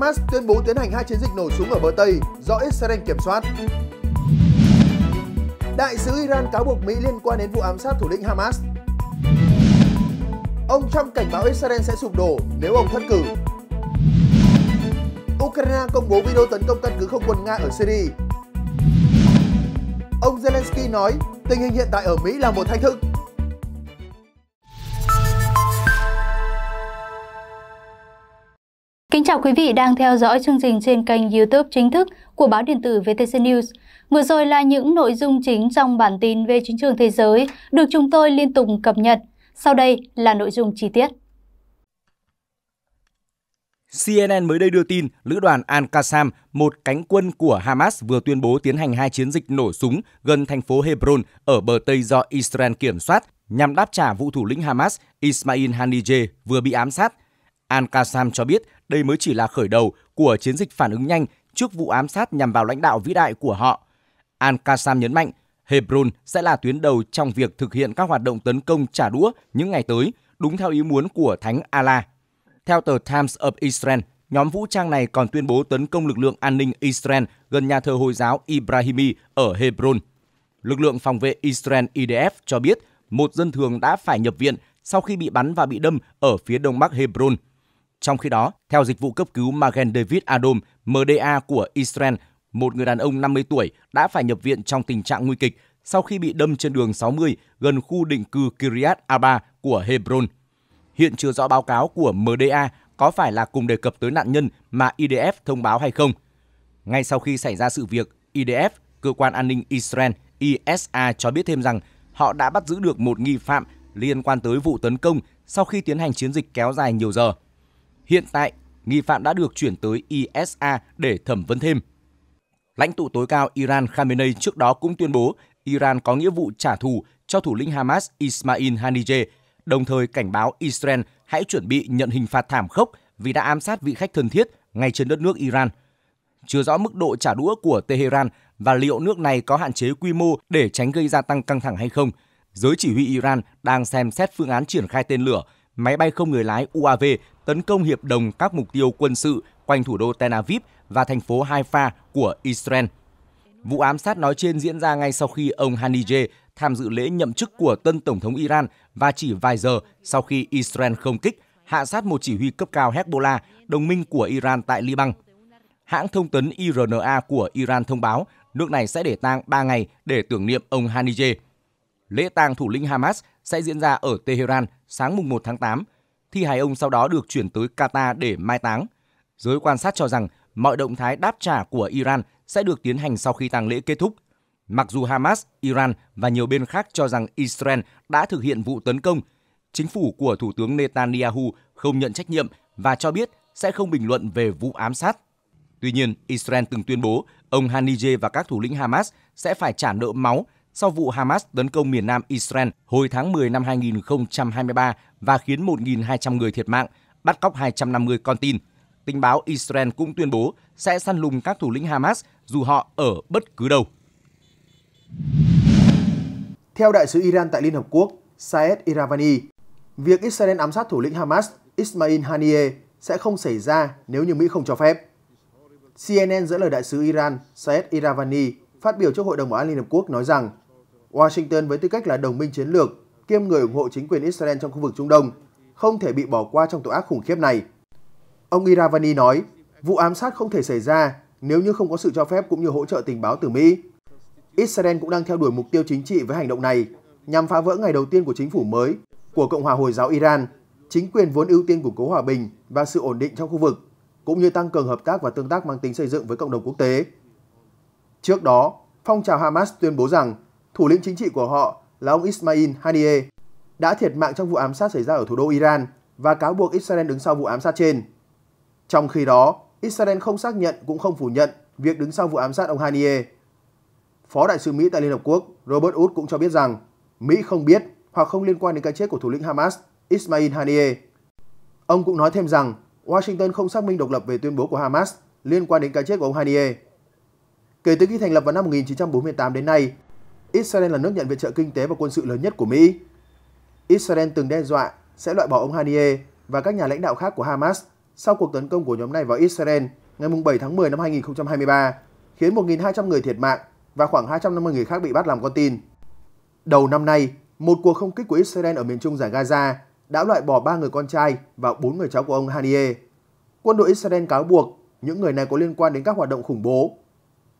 Hamas tuyên bố tiến hành hai chiến dịch nổ súng ở bờ Tây do Israel kiểm soát. Đại sứ Iran cáo buộc Mỹ liên quan đến vụ ám sát thủ lĩnh Hamas. Ông Trump cảnh báo Israel sẽ sụp đổ nếu ông thất cử. Ukraine công bố video tấn công căn cứ không quân Nga ở Syria. Ông Zelensky nói tình hình hiện tại ở Mỹ là một thách thức. Kính chào quý vị đang theo dõi chương trình trên kênh YouTube chính thức của báo điện tử VTC News. Vừa rồi là những nội dung chính trong bản tin về chính trường thế giới được chúng tôi liên tục cập nhật. Sau đây là nội dung chi tiết. CNN mới đây đưa tin, lữ đoàn Al-Qassam, một cánh quân của Hamas vừa tuyên bố tiến hành hai chiến dịch nổ súng gần thành phố Hebron ở bờ Tây do Israel kiểm soát nhằm đáp trả vụ thủ lĩnh Hamas Ismail Haniyeh vừa bị ám sát Al Qassam cho biết đây mới chỉ là khởi đầu của chiến dịch phản ứng nhanh trước vụ ám sát nhằm vào lãnh đạo vĩ đại của họ. Al Qassam nhấn mạnh Hebron sẽ là tuyến đầu trong việc thực hiện các hoạt động tấn công trả đũa những ngày tới, đúng theo ý muốn của Thánh Allah. Theo tờ Times of Israel, nhóm vũ trang này còn tuyên bố tấn công lực lượng an ninh Israel gần nhà thờ Hồi giáo Ibrahimi ở Hebron. Lực lượng phòng vệ Israel IDF cho biết một dân thường đã phải nhập viện sau khi bị bắn và bị đâm ở phía đông bắc Hebron – trong khi đó, theo dịch vụ cấp cứu Magen David Adom MDA của Israel, một người đàn ông 50 tuổi đã phải nhập viện trong tình trạng nguy kịch sau khi bị đâm trên đường 60 gần khu định cư Kiryat Arba của Hebron. Hiện chưa rõ báo cáo của MDA có phải là cùng đề cập tới nạn nhân mà IDF thông báo hay không. Ngay sau khi xảy ra sự việc, IDF, cơ quan an ninh Israel ISA cho biết thêm rằng họ đã bắt giữ được một nghi phạm liên quan tới vụ tấn công sau khi tiến hành chiến dịch kéo dài nhiều giờ. Hiện tại, nghi phạm đã được chuyển tới ISA để thẩm vấn thêm. Lãnh tụ tối cao Iran Khamenei trước đó cũng tuyên bố Iran có nghĩa vụ trả thù cho thủ lĩnh Hamas Ismail Haniyeh, đồng thời cảnh báo Israel hãy chuẩn bị nhận hình phạt thảm khốc vì đã ám sát vị khách thân thiết ngay trên đất nước Iran. Chưa rõ mức độ trả đũa của Tehran và liệu nước này có hạn chế quy mô để tránh gây gia tăng căng thẳng hay không, giới chỉ huy Iran đang xem xét phương án triển khai tên lửa máy bay không người lái UAV tấn công hiệp đồng các mục tiêu quân sự quanh thủ đô Tel Aviv và thành phố Haifa của Israel. Vụ ám sát nói trên diễn ra ngay sau khi ông Hanije tham dự lễ nhậm chức của tân Tổng thống Iran và chỉ vài giờ sau khi Israel không kích, hạ sát một chỉ huy cấp cao Hezbollah, đồng minh của Iran tại Liban. Hãng thông tấn IRNA của Iran thông báo nước này sẽ để tang 3 ngày để tưởng niệm ông Hanije. Lễ tang thủ lĩnh Hamas sẽ diễn ra ở Tehran sáng mùng 1 tháng 8. Thi hài ông sau đó được chuyển tới Qatar để mai táng. Giới quan sát cho rằng mọi động thái đáp trả của Iran sẽ được tiến hành sau khi tang lễ kết thúc. Mặc dù Hamas, Iran và nhiều bên khác cho rằng Israel đã thực hiện vụ tấn công, chính phủ của Thủ tướng Netanyahu không nhận trách nhiệm và cho biết sẽ không bình luận về vụ ám sát. Tuy nhiên, Israel từng tuyên bố ông Hanije và các thủ lĩnh Hamas sẽ phải trả nợ máu sau vụ Hamas tấn công miền nam Israel hồi tháng 10 năm 2023 và khiến 1.200 người thiệt mạng, bắt cóc 250 con tin. Tình báo Israel cũng tuyên bố sẽ săn lùng các thủ lĩnh Hamas dù họ ở bất cứ đâu. Theo đại sứ Iran tại Liên Hợp Quốc, Saed Iravani, việc Israel ám sát thủ lĩnh Hamas Ismail Haniyeh sẽ không xảy ra nếu như Mỹ không cho phép. CNN dẫn lời đại sứ Iran Saed Iravani phát biểu trước Hội đồng Bảo an Liên Hợp Quốc nói rằng Washington với tư cách là đồng minh chiến lược kiêm người ủng hộ chính quyền Israel trong khu vực Trung Đông, không thể bị bỏ qua trong tội ác khủng khiếp này. Ông Iravani nói, vụ ám sát không thể xảy ra nếu như không có sự cho phép cũng như hỗ trợ tình báo từ Mỹ. Israel cũng đang theo đuổi mục tiêu chính trị với hành động này nhằm phá vỡ ngày đầu tiên của chính phủ mới của Cộng hòa Hồi giáo Iran, chính quyền vốn ưu tiên củng cố hòa bình và sự ổn định trong khu vực, cũng như tăng cường hợp tác và tương tác mang tính xây dựng với cộng đồng quốc tế. Trước đó, phong trào Hamas tuyên bố rằng thủ lĩnh chính trị của họ là ông Ismail Haniyeh, đã thiệt mạng trong vụ ám sát xảy ra ở thủ đô Iran và cáo buộc Israel đứng sau vụ ám sát trên. Trong khi đó, Israel không xác nhận cũng không phủ nhận việc đứng sau vụ ám sát ông Haniyeh. Phó đại sứ Mỹ tại Liên Hợp Quốc Robert Wood cũng cho biết rằng Mỹ không biết hoặc không liên quan đến cái chết của thủ lĩnh Hamas Ismail Haniyeh. Ông cũng nói thêm rằng Washington không xác minh độc lập về tuyên bố của Hamas liên quan đến cái chết của ông Haniyeh. Kể từ khi thành lập vào năm 1948 đến nay, Israel là nước nhận viện trợ kinh tế và quân sự lớn nhất của Mỹ. Israel từng đe dọa sẽ loại bỏ ông Haniyeh và các nhà lãnh đạo khác của Hamas sau cuộc tấn công của nhóm này vào Israel ngày 7 tháng 10 năm 2023, khiến 1.200 người thiệt mạng và khoảng 250 người khác bị bắt làm con tin. Đầu năm nay, một cuộc không kích của Israel ở miền trung giải Gaza đã loại bỏ 3 người con trai và 4 người cháu của ông Haniyeh. Quân đội Israel cáo buộc những người này có liên quan đến các hoạt động khủng bố.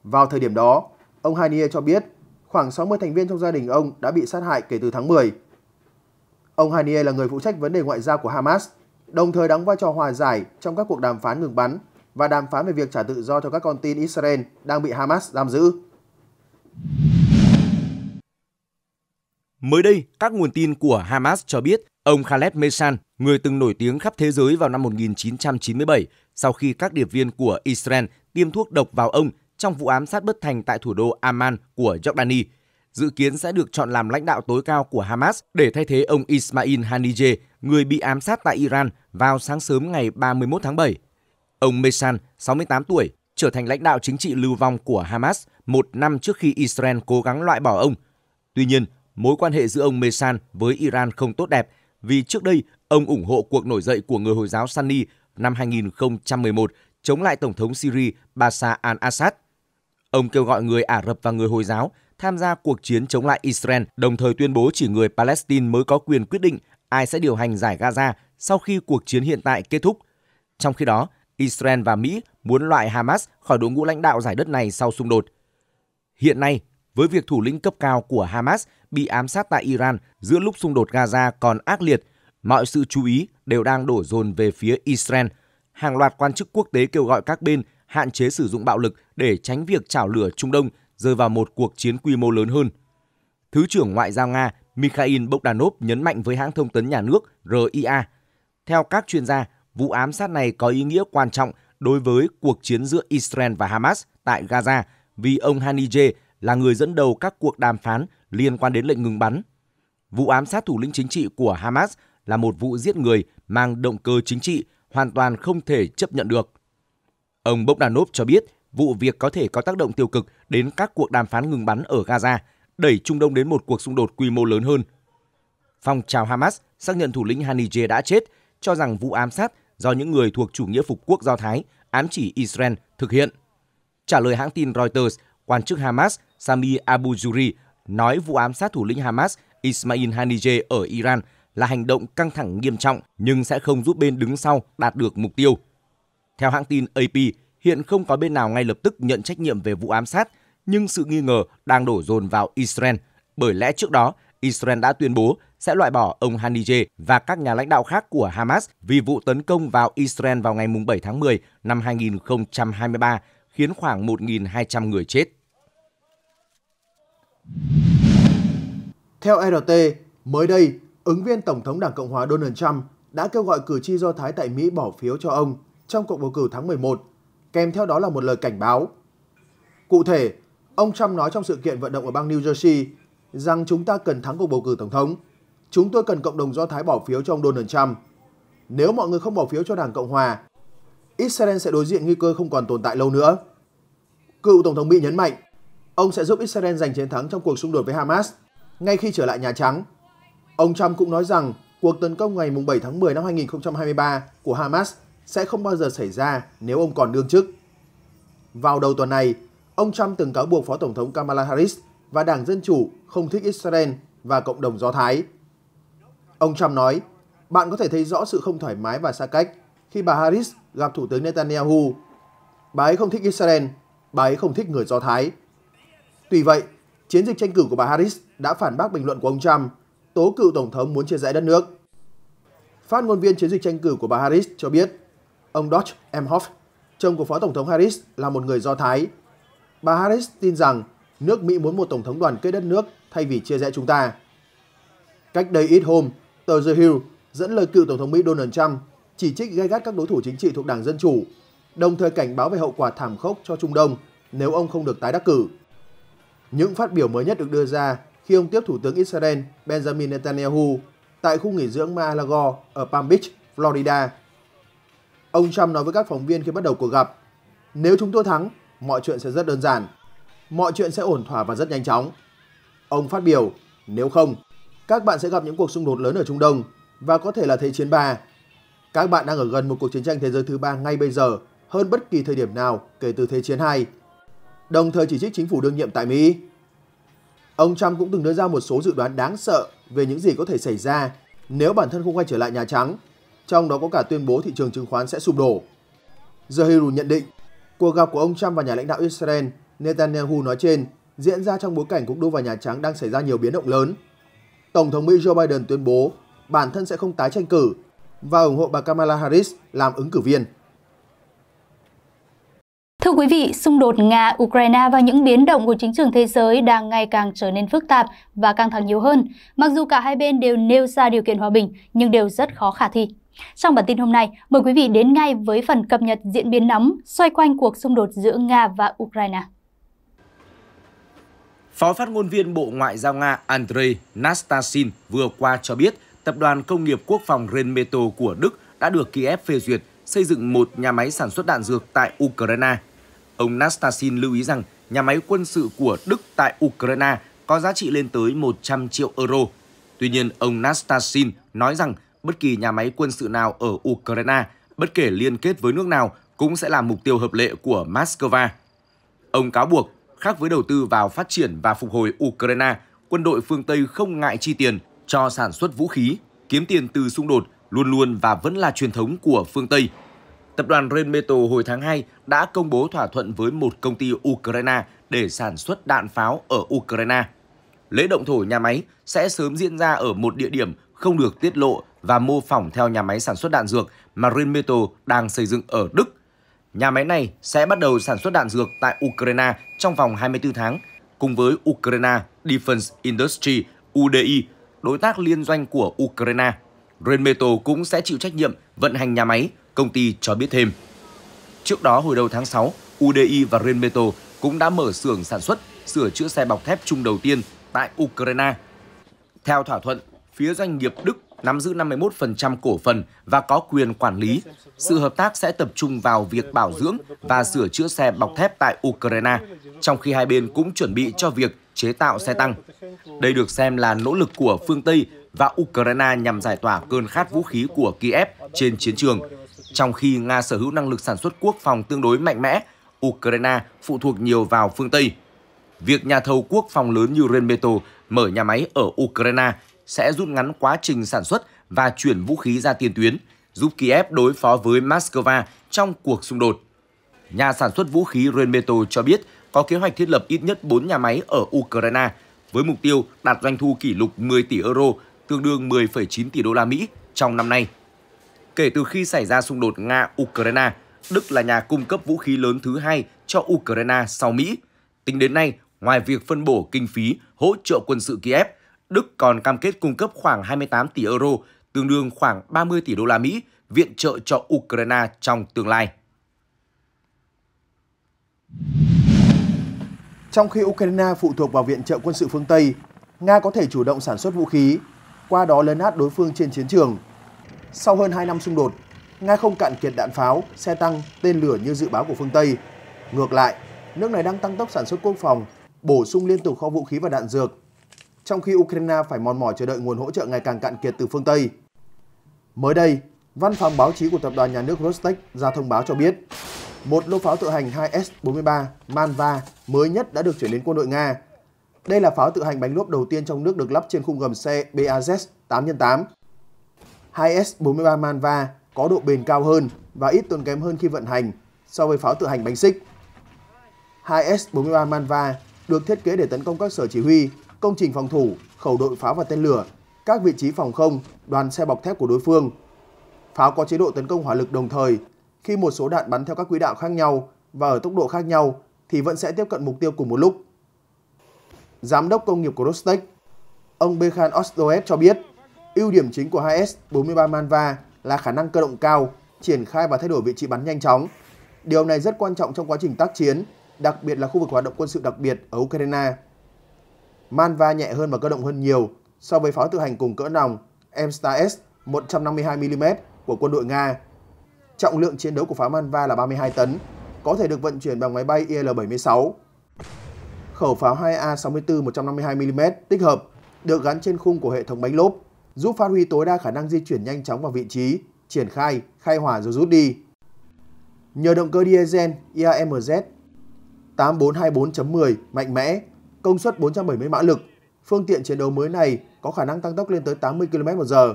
Vào thời điểm đó, ông Haniyeh cho biết khoảng 60 thành viên trong gia đình ông đã bị sát hại kể từ tháng 10. Ông Hanier là người phụ trách vấn đề ngoại giao của Hamas, đồng thời đóng vai trò hòa giải trong các cuộc đàm phán ngừng bắn và đàm phán về việc trả tự do cho các con tin Israel đang bị Hamas giam giữ. Mới đây, các nguồn tin của Hamas cho biết ông Khaled Meshan, người từng nổi tiếng khắp thế giới vào năm 1997 sau khi các điệp viên của Israel tiêm thuốc độc vào ông trong vụ ám sát bất thành tại thủ đô Amman của Jordani, dự kiến sẽ được chọn làm lãnh đạo tối cao của Hamas để thay thế ông Ismail Haniyeh, người bị ám sát tại Iran vào sáng sớm ngày 31 tháng 7. Ông Mesan, 68 tuổi, trở thành lãnh đạo chính trị lưu vong của Hamas một năm trước khi Israel cố gắng loại bỏ ông. Tuy nhiên, mối quan hệ giữa ông Mesan với Iran không tốt đẹp vì trước đây ông ủng hộ cuộc nổi dậy của người Hồi giáo Sunni năm 2011 chống lại Tổng thống Syria Bashar al-Assad. Ông kêu gọi người Ả Rập và người Hồi giáo tham gia cuộc chiến chống lại Israel, đồng thời tuyên bố chỉ người Palestine mới có quyền quyết định ai sẽ điều hành giải Gaza sau khi cuộc chiến hiện tại kết thúc. Trong khi đó, Israel và Mỹ muốn loại Hamas khỏi đội ngũ lãnh đạo giải đất này sau xung đột. Hiện nay, với việc thủ lĩnh cấp cao của Hamas bị ám sát tại Iran giữa lúc xung đột Gaza còn ác liệt, mọi sự chú ý đều đang đổ dồn về phía Israel. Hàng loạt quan chức quốc tế kêu gọi các bên hạn chế sử dụng bạo lực để tránh việc chảo lửa Trung Đông rơi vào một cuộc chiến quy mô lớn hơn. Thứ trưởng Ngoại giao Nga Mikhail Bogdanov nhấn mạnh với hãng thông tấn nhà nước RIA. Theo các chuyên gia, vụ ám sát này có ý nghĩa quan trọng đối với cuộc chiến giữa Israel và Hamas tại Gaza vì ông Hanije là người dẫn đầu các cuộc đàm phán liên quan đến lệnh ngừng bắn. Vụ ám sát thủ lĩnh chính trị của Hamas là một vụ giết người mang động cơ chính trị hoàn toàn không thể chấp nhận được. Ông Bogdanov cho biết vụ việc có thể có tác động tiêu cực đến các cuộc đàm phán ngừng bắn ở Gaza, đẩy Trung Đông đến một cuộc xung đột quy mô lớn hơn. Phong trào Hamas xác nhận thủ lĩnh Hanije đã chết, cho rằng vụ ám sát do những người thuộc chủ nghĩa phục quốc Do Thái ám chỉ Israel thực hiện. Trả lời hãng tin Reuters, quan chức Hamas Sami Abu Juri nói vụ ám sát thủ lĩnh Hamas Ismail Hanije ở Iran là hành động căng thẳng nghiêm trọng nhưng sẽ không giúp bên đứng sau đạt được mục tiêu. Theo hãng tin AP, hiện không có bên nào ngay lập tức nhận trách nhiệm về vụ ám sát, nhưng sự nghi ngờ đang đổ dồn vào Israel, bởi lẽ trước đó Israel đã tuyên bố sẽ loại bỏ ông Hanije và các nhà lãnh đạo khác của Hamas vì vụ tấn công vào Israel vào ngày 7 tháng 10 năm 2023 khiến khoảng 1.200 người chết. Theo RT, mới đây, ứng viên Tổng thống Đảng Cộng hòa Donald Trump đã kêu gọi cử tri Do Thái tại Mỹ bỏ phiếu cho ông trong cuộc bầu cử tháng 11, kèm theo đó là một lời cảnh báo. Cụ thể, ông Trump nói trong sự kiện vận động ở bang New Jersey rằng chúng ta cần thắng cuộc bầu cử tổng thống. Chúng tôi cần cộng đồng Do Thái bỏ phiếu cho ông Donald Trump. Nếu mọi người không bỏ phiếu cho Đảng Cộng Hòa, Israel sẽ đối diện nguy cơ không còn tồn tại lâu nữa. Cựu Tổng thống Mỹ nhấn mạnh, ông sẽ giúp Israel giành chiến thắng trong cuộc xung đột với Hamas ngay khi trở lại Nhà Trắng. Ông Trump cũng nói rằng cuộc tấn công ngày 7 tháng 10 năm 2023 của Hamas sẽ không bao giờ xảy ra nếu ông còn đương chức. Vào đầu tuần này, ông Trump từng cáo buộc Phó Tổng thống Kamala Harris và Đảng Dân Chủ không thích Israel và cộng đồng Do Thái. Ông Trump nói, bạn có thể thấy rõ sự không thoải mái và xa cách khi bà Harris gặp Thủ tướng Netanyahu. Bà ấy không thích Israel, bà ấy không thích người Do Thái. Tuy vậy, chiến dịch tranh cử của bà Harris đã phản bác bình luận của ông Trump, tố cựu Tổng thống muốn chia rẽ đất nước. Phát ngôn viên chiến dịch tranh cử của bà Harris cho biết, Ông Dodge Emhoff, chồng của Phó Tổng thống Harris, là một người Do Thái. Bà Harris tin rằng nước Mỹ muốn một Tổng thống đoàn kết đất nước thay vì chia rẽ chúng ta. Cách đây ít hôm, tờ The Hill dẫn lời cựu Tổng thống Mỹ Donald Trump chỉ trích gay gắt các đối thủ chính trị thuộc Đảng Dân Chủ, đồng thời cảnh báo về hậu quả thảm khốc cho Trung Đông nếu ông không được tái đắc cử. Những phát biểu mới nhất được đưa ra khi ông tiếp Thủ tướng Israel Benjamin Netanyahu tại khu nghỉ dưỡng mar a lago ở Palm Beach, Florida. Ông Trump nói với các phóng viên khi bắt đầu cuộc gặp, nếu chúng tôi thắng, mọi chuyện sẽ rất đơn giản, mọi chuyện sẽ ổn thỏa và rất nhanh chóng. Ông phát biểu, nếu không, các bạn sẽ gặp những cuộc xung đột lớn ở Trung Đông và có thể là thế chiến ba. Các bạn đang ở gần một cuộc chiến tranh thế giới thứ ba ngay bây giờ hơn bất kỳ thời điểm nào kể từ Thế chiến 2, đồng thời chỉ trích chính phủ đương nhiệm tại Mỹ. Ông Trump cũng từng đưa ra một số dự đoán đáng sợ về những gì có thể xảy ra nếu bản thân không quay trở lại Nhà Trắng trong đó có cả tuyên bố thị trường chứng khoán sẽ sụp đổ. The nhận định, cuộc gặp của ông Trump và nhà lãnh đạo Israel Netanyahu nói trên diễn ra trong bối cảnh cuộc đua vào Nhà Trắng đang xảy ra nhiều biến động lớn. Tổng thống Mỹ Joe Biden tuyên bố bản thân sẽ không tái tranh cử và ủng hộ bà Kamala Harris làm ứng cử viên. Thưa quý vị, xung đột Nga-Ukraine và những biến động của chính trường thế giới đang ngày càng trở nên phức tạp và căng thẳng nhiều hơn. Mặc dù cả hai bên đều nêu ra điều kiện hòa bình, nhưng đều rất khó khả thi. Trong bản tin hôm nay, mời quý vị đến ngay với phần cập nhật diễn biến nóng xoay quanh cuộc xung đột giữa Nga và Ukraine. Phó phát ngôn viên Bộ Ngoại giao Nga Andrei Nastasin vừa qua cho biết Tập đoàn Công nghiệp Quốc phòng Renmeto của Đức đã được Kiev phê duyệt xây dựng một nhà máy sản xuất đạn dược tại Ukraine. Ông Nastasin lưu ý rằng nhà máy quân sự của Đức tại Ukraine có giá trị lên tới 100 triệu euro. Tuy nhiên, ông Nastasin nói rằng bất kỳ nhà máy quân sự nào ở Ukraine, bất kể liên kết với nước nào, cũng sẽ là mục tiêu hợp lệ của Moscow. Ông cáo buộc, khác với đầu tư vào phát triển và phục hồi Ukraine, quân đội phương Tây không ngại chi tiền cho sản xuất vũ khí, kiếm tiền từ xung đột luôn luôn và vẫn là truyền thống của phương Tây. Tập đoàn Rheinmetall hồi tháng 2 đã công bố thỏa thuận với một công ty Ukraine để sản xuất đạn pháo ở Ukraine. Lễ động thổ nhà máy sẽ sớm diễn ra ở một địa điểm không được tiết lộ và mô phỏng theo nhà máy sản xuất đạn dược mà Rheinmetall đang xây dựng ở Đức. Nhà máy này sẽ bắt đầu sản xuất đạn dược tại Ukraine trong vòng 24 tháng, cùng với Ukraine Defense Industry UDI, đối tác liên doanh của Ukraine. Rheinmetall cũng sẽ chịu trách nhiệm vận hành nhà máy, công ty cho biết thêm. Trước đó hồi đầu tháng 6, UDI và Rheinmetall cũng đã mở xưởng sản xuất, sửa chữa xe bọc thép chung đầu tiên tại Ukraine. Theo thỏa thuận, phía doanh nghiệp Đức nắm giữ 51% cổ phần và có quyền quản lý. Sự hợp tác sẽ tập trung vào việc bảo dưỡng và sửa chữa xe bọc thép tại Ukraine, trong khi hai bên cũng chuẩn bị cho việc chế tạo xe tăng. Đây được xem là nỗ lực của phương Tây và Ukraine nhằm giải tỏa cơn khát vũ khí của Kiev trên chiến trường. Trong khi Nga sở hữu năng lực sản xuất quốc phòng tương đối mạnh mẽ, Ukraine phụ thuộc nhiều vào phương Tây. Việc nhà thầu quốc phòng lớn như Renmetal mở nhà máy ở Ukraine sẽ rút ngắn quá trình sản xuất và chuyển vũ khí ra tiền tuyến, giúp Kiev đối phó với Moscow trong cuộc xung đột. Nhà sản xuất vũ khí Rheinmetall cho biết có kế hoạch thiết lập ít nhất 4 nhà máy ở Ukraine với mục tiêu đạt doanh thu kỷ lục 10 tỷ euro, tương đương 10,9 tỷ đô la Mỹ trong năm nay. Kể từ khi xảy ra xung đột Nga-Ukraine, Đức là nhà cung cấp vũ khí lớn thứ hai cho Ukraine sau Mỹ. Tính đến nay, ngoài việc phân bổ kinh phí hỗ trợ quân sự Kiev, Đức còn cam kết cung cấp khoảng 28 tỷ euro, tương đương khoảng 30 tỷ đô la Mỹ, viện trợ cho Ukraine trong tương lai. Trong khi Ukraine phụ thuộc vào viện trợ quân sự phương Tây, Nga có thể chủ động sản xuất vũ khí, qua đó lấn át đối phương trên chiến trường. Sau hơn 2 năm xung đột, Nga không cạn kiệt đạn pháo, xe tăng, tên lửa như dự báo của phương Tây. Ngược lại, nước này đang tăng tốc sản xuất quốc phòng, bổ sung liên tục kho vũ khí và đạn dược trong khi Ukraine phải mòn mỏi chờ đợi nguồn hỗ trợ ngày càng cạn kiệt từ phương Tây. Mới đây, văn phòng báo chí của tập đoàn nhà nước Rostec ra thông báo cho biết, một lô pháo tự hành 2S-43 Manva mới nhất đã được chuyển đến quân đội Nga. Đây là pháo tự hành bánh lốp đầu tiên trong nước được lắp trên khung gầm xe BAZ 8x8. 2S-43 Manva có độ bền cao hơn và ít tốn kém hơn khi vận hành so với pháo tự hành bánh xích. 2S-43 Manva được thiết kế để tấn công các sở chỉ huy, công trình phòng thủ, khẩu đội pháo và tên lửa, các vị trí phòng không, đoàn xe bọc thép của đối phương. Pháo có chế độ tấn công hỏa lực đồng thời, khi một số đạn bắn theo các quỹ đạo khác nhau và ở tốc độ khác nhau thì vẫn sẽ tiếp cận mục tiêu cùng một lúc. Giám đốc công nghiệp của Rostec, ông Bekhan Ostoev cho biết, ưu điểm chính của 2S-43 Manva là khả năng cơ động cao, triển khai và thay đổi vị trí bắn nhanh chóng. Điều này rất quan trọng trong quá trình tác chiến, đặc biệt là khu vực hoạt động quân sự đặc biệt ở Ukraine. Manva nhẹ hơn và cơ động hơn nhiều so với pháo tự hành cùng cỡ nòng Amstar S 152mm của quân đội Nga. Trọng lượng chiến đấu của pháo Manva là 32 tấn, có thể được vận chuyển bằng máy bay IL-76. Khẩu pháo 2A64 152mm tích hợp được gắn trên khung của hệ thống bánh lốp, giúp phát huy tối đa khả năng di chuyển nhanh chóng vào vị trí, triển khai, khai hỏa rồi rút đi. Nhờ động cơ diesel IAMZ 8424.10 mạnh mẽ công suất 470 mã lực. Phương tiện chiến đấu mới này có khả năng tăng tốc lên tới 80 km/h.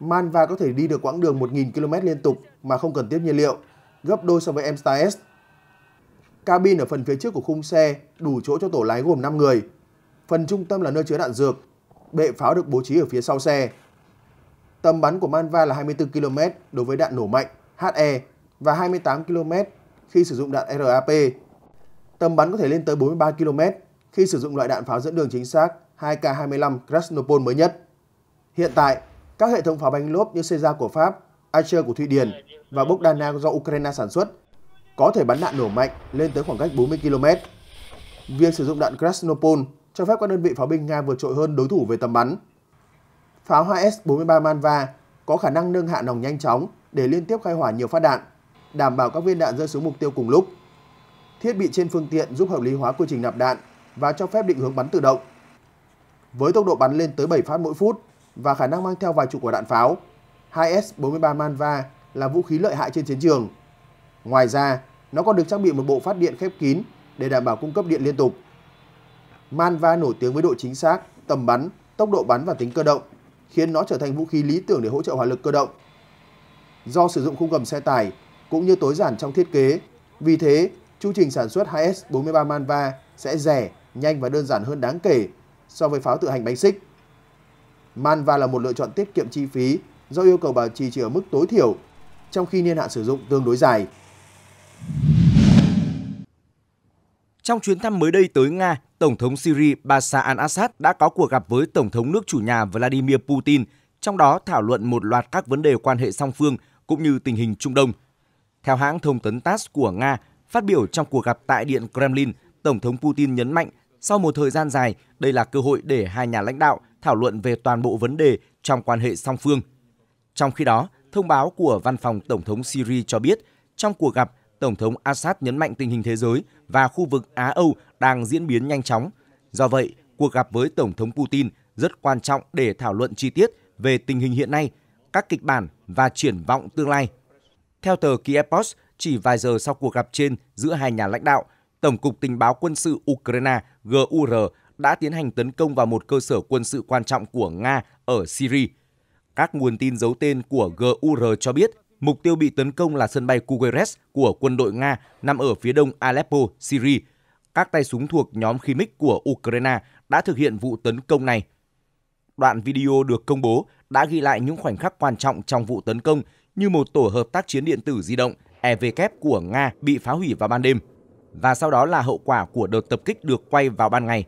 Manva có thể đi được quãng đường 1.000 km liên tục mà không cần tiếp nhiên liệu, gấp đôi so với M Star S. Cabin ở phần phía trước của khung xe đủ chỗ cho tổ lái gồm 5 người. Phần trung tâm là nơi chứa đạn dược, bệ pháo được bố trí ở phía sau xe. Tầm bắn của Manva là 24 km đối với đạn nổ mạnh HE và 28 km khi sử dụng đạn RAP. Tầm bắn có thể lên tới 43 km khi sử dụng loại đạn pháo dẫn đường chính xác 2K25 Krasnopol mới nhất. Hiện tại, các hệ thống pháo banh lốp như Caesar của Pháp, Archer của Thụy Điển và Bogdana do Ukraine sản xuất có thể bắn đạn nổ mạnh lên tới khoảng cách 40 km. Việc sử dụng đạn Krasnopol cho phép các đơn vị pháo binh Nga vượt trội hơn đối thủ về tầm bắn. Pháo 2S-43 Manva có khả năng nâng hạ nòng nhanh chóng để liên tiếp khai hỏa nhiều phát đạn, đảm bảo các viên đạn rơi xuống mục tiêu cùng lúc. Thiết bị trên phương tiện giúp hợp lý hóa quy trình nạp đạn và cho phép định hướng bắn tự động. Với tốc độ bắn lên tới 7 phát mỗi phút và khả năng mang theo vài chục quả đạn pháo, 2S-43 Manva là vũ khí lợi hại trên chiến trường. Ngoài ra, nó còn được trang bị một bộ phát điện khép kín để đảm bảo cung cấp điện liên tục. Manva nổi tiếng với độ chính xác, tầm bắn, tốc độ bắn và tính cơ động, khiến nó trở thành vũ khí lý tưởng để hỗ trợ hỏa lực cơ động. Do sử dụng khung gầm xe tải cũng như tối giản trong thiết kế, vì thế chu trình sản xuất 2S43 Manva sẽ rẻ nhanh và đơn giản hơn đáng kể so với pháo tự hành bánh xích. Manva là một lựa chọn tiết kiệm chi phí do yêu cầu bảo trì chỉ ở mức tối thiểu, trong khi niên hạn sử dụng tương đối dài. Trong chuyến thăm mới đây tới Nga, Tổng thống Syria Bashar al-Assad đã có cuộc gặp với Tổng thống nước chủ nhà Vladimir Putin, trong đó thảo luận một loạt các vấn đề quan hệ song phương cũng như tình hình Trung Đông. Theo hãng thông tấn TASS của Nga, phát biểu trong cuộc gặp tại Điện Kremlin, Tổng thống Putin nhấn mạnh sau một thời gian dài, đây là cơ hội để hai nhà lãnh đạo thảo luận về toàn bộ vấn đề trong quan hệ song phương. Trong khi đó, thông báo của văn phòng Tổng thống Syria cho biết, trong cuộc gặp, Tổng thống Assad nhấn mạnh tình hình thế giới và khu vực Á-Âu đang diễn biến nhanh chóng. Do vậy, cuộc gặp với Tổng thống Putin rất quan trọng để thảo luận chi tiết về tình hình hiện nay, các kịch bản và triển vọng tương lai. Theo tờ Kiev Post, chỉ vài giờ sau cuộc gặp trên giữa hai nhà lãnh đạo, Tổng cục Tình báo quân sự Ukraine GUR đã tiến hành tấn công vào một cơ sở quân sự quan trọng của Nga ở Syria. Các nguồn tin giấu tên của GUR cho biết mục tiêu bị tấn công là sân bay Kuwait của quân đội Nga nằm ở phía đông Aleppo, Syria. Các tay súng thuộc nhóm Khimik của Ukraine đã thực hiện vụ tấn công này. Đoạn video được công bố đã ghi lại những khoảnh khắc quan trọng trong vụ tấn công như một tổ hợp tác chiến điện tử di động EVK e của Nga bị phá hủy vào ban đêm và sau đó là hậu quả của đợt tập kích được quay vào ban ngày.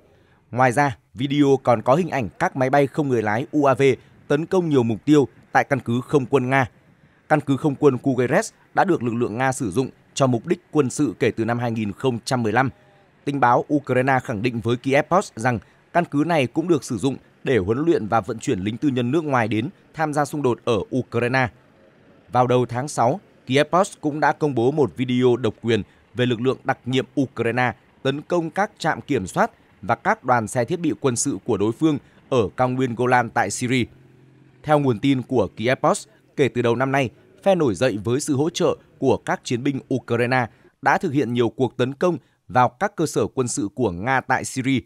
Ngoài ra, video còn có hình ảnh các máy bay không người lái UAV tấn công nhiều mục tiêu tại căn cứ không quân Nga. Căn cứ không quân Kugeres đã được lực lượng Nga sử dụng cho mục đích quân sự kể từ năm 2015. Tình báo Ukraine khẳng định với Kiev Post rằng căn cứ này cũng được sử dụng để huấn luyện và vận chuyển lính tư nhân nước ngoài đến tham gia xung đột ở Ukraine. Vào đầu tháng 6, Kiev Post cũng đã công bố một video độc quyền về lực lượng đặc nhiệm Ukraine tấn công các trạm kiểm soát và các đoàn xe thiết bị quân sự của đối phương ở cao nguyên Golan tại Syria. Theo nguồn tin của Kiev Post, kể từ đầu năm nay, phe nổi dậy với sự hỗ trợ của các chiến binh Ukraine đã thực hiện nhiều cuộc tấn công vào các cơ sở quân sự của Nga tại Syria.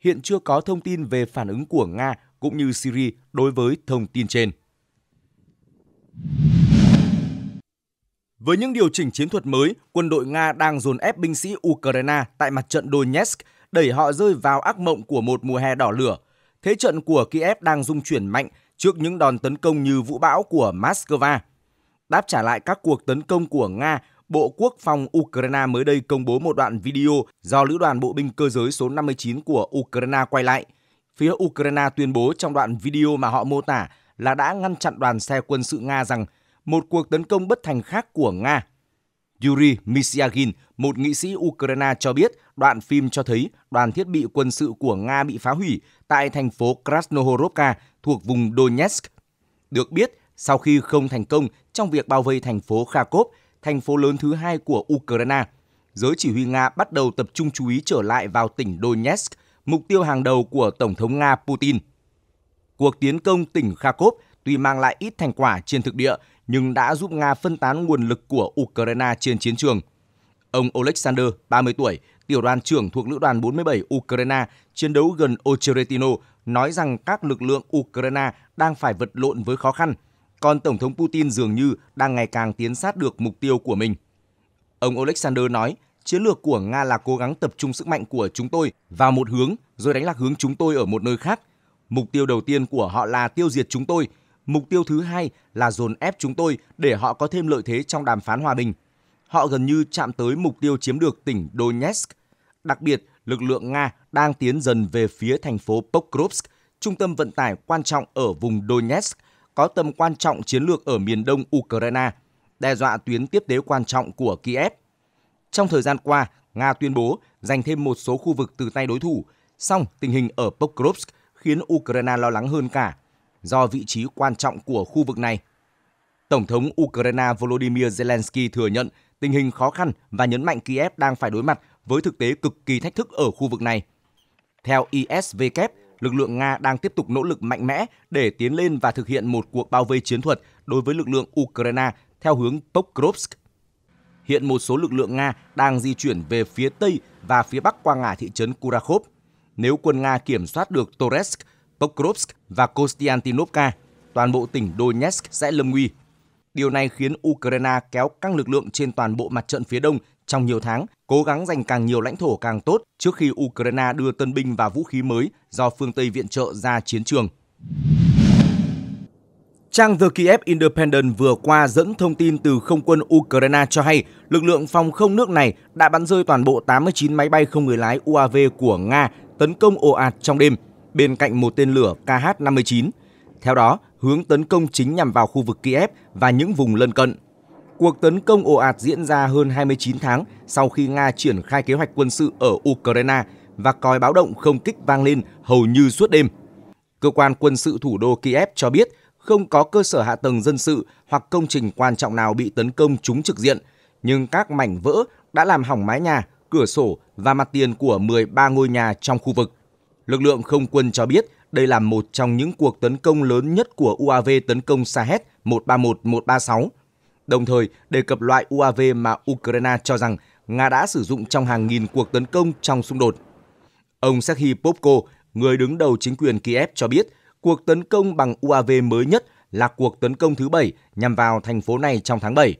Hiện chưa có thông tin về phản ứng của Nga cũng như Syria đối với thông tin trên. Với những điều chỉnh chiến thuật mới, quân đội Nga đang dồn ép binh sĩ Ukraine tại mặt trận Donetsk, đẩy họ rơi vào ác mộng của một mùa hè đỏ lửa. Thế trận của Kiev đang dung chuyển mạnh trước những đòn tấn công như vũ bão của Moscow. Đáp trả lại các cuộc tấn công của Nga, Bộ Quốc phòng Ukraine mới đây công bố một đoạn video do Lữ đoàn Bộ binh Cơ giới số 59 của Ukraine quay lại. Phía Ukraine tuyên bố trong đoạn video mà họ mô tả là đã ngăn chặn đoàn xe quân sự Nga rằng một cuộc tấn công bất thành khác của Nga. Yuri Misiagin, một nghị sĩ Ukraine cho biết đoạn phim cho thấy đoàn thiết bị quân sự của Nga bị phá hủy tại thành phố Krasnohorovka thuộc vùng Donetsk. Được biết, sau khi không thành công trong việc bao vây thành phố Kharkov, thành phố lớn thứ hai của Ukraine, giới chỉ huy Nga bắt đầu tập trung chú ý trở lại vào tỉnh Donetsk, mục tiêu hàng đầu của Tổng thống Nga Putin. Cuộc tiến công tỉnh Kharkov tuy mang lại ít thành quả trên thực địa, nhưng đã giúp Nga phân tán nguồn lực của Ukraine trên chiến trường. Ông oleksandr, 30 tuổi, tiểu đoàn trưởng thuộc lữ đoàn 47 Ukraine chiến đấu gần Ocheretino, nói rằng các lực lượng Ukraine đang phải vật lộn với khó khăn, còn Tổng thống Putin dường như đang ngày càng tiến sát được mục tiêu của mình. Ông oleksandr nói, chiến lược của Nga là cố gắng tập trung sức mạnh của chúng tôi vào một hướng rồi đánh lạc hướng chúng tôi ở một nơi khác. Mục tiêu đầu tiên của họ là tiêu diệt chúng tôi, Mục tiêu thứ hai là dồn ép chúng tôi để họ có thêm lợi thế trong đàm phán hòa bình. Họ gần như chạm tới mục tiêu chiếm được tỉnh Donetsk. Đặc biệt, lực lượng Nga đang tiến dần về phía thành phố Pokrovsk, trung tâm vận tải quan trọng ở vùng Donetsk, có tầm quan trọng chiến lược ở miền đông Ukraine, đe dọa tuyến tiếp tế quan trọng của Kiev. Trong thời gian qua, Nga tuyên bố giành thêm một số khu vực từ tay đối thủ, song tình hình ở Pokrovsk khiến Ukraine lo lắng hơn cả – do vị trí quan trọng của khu vực này. Tổng thống Ukraine Volodymyr Zelensky thừa nhận tình hình khó khăn và nhấn mạnh Kiev đang phải đối mặt với thực tế cực kỳ thách thức ở khu vực này. Theo ISVK, lực lượng Nga đang tiếp tục nỗ lực mạnh mẽ để tiến lên và thực hiện một cuộc bao vây chiến thuật đối với lực lượng Ukraine theo hướng Pokrovsk. Hiện một số lực lượng Nga đang di chuyển về phía Tây và phía Bắc qua ngã thị trấn Kurakhov. Nếu quân Nga kiểm soát được Toretsk Pokrovsk và Konstantinovka, toàn bộ tỉnh Donetsk sẽ lâm nguy. Điều này khiến Ukraine kéo căng lực lượng trên toàn bộ mặt trận phía đông trong nhiều tháng, cố gắng giành càng nhiều lãnh thổ càng tốt trước khi Ukraine đưa tân binh và vũ khí mới do phương Tây viện trợ ra chiến trường. Trang The Kiev Independent vừa qua dẫn thông tin từ không quân Ukraine cho hay lực lượng phòng không nước này đã bắn rơi toàn bộ 89 máy bay không người lái UAV của Nga tấn công ồ ạt trong đêm, bên cạnh một tên lửa KH-59. Theo đó, hướng tấn công chính nhằm vào khu vực Kiev và những vùng lân cận. Cuộc tấn công ồ ạt diễn ra hơn 29 tháng sau khi Nga triển khai kế hoạch quân sự ở Ukraine và còi báo động không kích vang lên hầu như suốt đêm. Cơ quan quân sự thủ đô Kiev cho biết không có cơ sở hạ tầng dân sự hoặc công trình quan trọng nào bị tấn công trúng trực diện, nhưng các mảnh vỡ đã làm hỏng mái nhà, cửa sổ và mặt tiền của 13 ngôi nhà trong khu vực. Lực lượng không quân cho biết đây là một trong những cuộc tấn công lớn nhất của UAV tấn công Sahed 131136. Đồng thời, đề cập loại UAV mà Ukraine cho rằng Nga đã sử dụng trong hàng nghìn cuộc tấn công trong xung đột. Ông Serhiy Popko, người đứng đầu chính quyền Kiev cho biết, cuộc tấn công bằng UAV mới nhất là cuộc tấn công thứ bảy nhằm vào thành phố này trong tháng 7.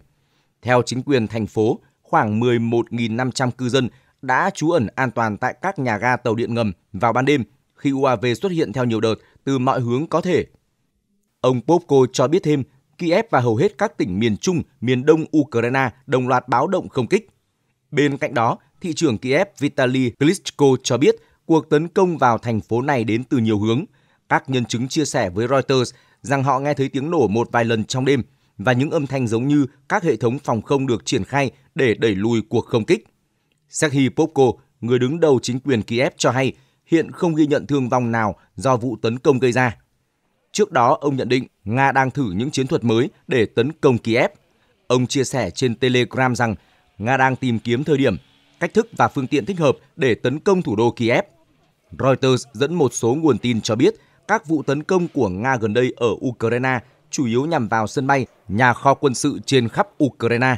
Theo chính quyền thành phố, khoảng 11.500 cư dân đã trú ẩn an toàn tại các nhà ga tàu điện ngầm vào ban đêm khi UAV xuất hiện theo nhiều đợt từ mọi hướng có thể. Ông Popko cho biết thêm, Kiev và hầu hết các tỉnh miền Trung, miền Đông Ukraine đồng loạt báo động không kích. Bên cạnh đó, thị trưởng Kiev Vitaly Klitschko cho biết cuộc tấn công vào thành phố này đến từ nhiều hướng. Các nhân chứng chia sẻ với Reuters rằng họ nghe thấy tiếng nổ một vài lần trong đêm và những âm thanh giống như các hệ thống phòng không được triển khai để đẩy lùi cuộc không kích. Sergei Popko, người đứng đầu chính quyền Kiev cho hay hiện không ghi nhận thương vong nào do vụ tấn công gây ra. Trước đó, ông nhận định Nga đang thử những chiến thuật mới để tấn công Kiev. Ông chia sẻ trên Telegram rằng Nga đang tìm kiếm thời điểm, cách thức và phương tiện thích hợp để tấn công thủ đô Kiev. Reuters dẫn một số nguồn tin cho biết các vụ tấn công của Nga gần đây ở Ukraine chủ yếu nhằm vào sân bay, nhà kho quân sự trên khắp Ukraine.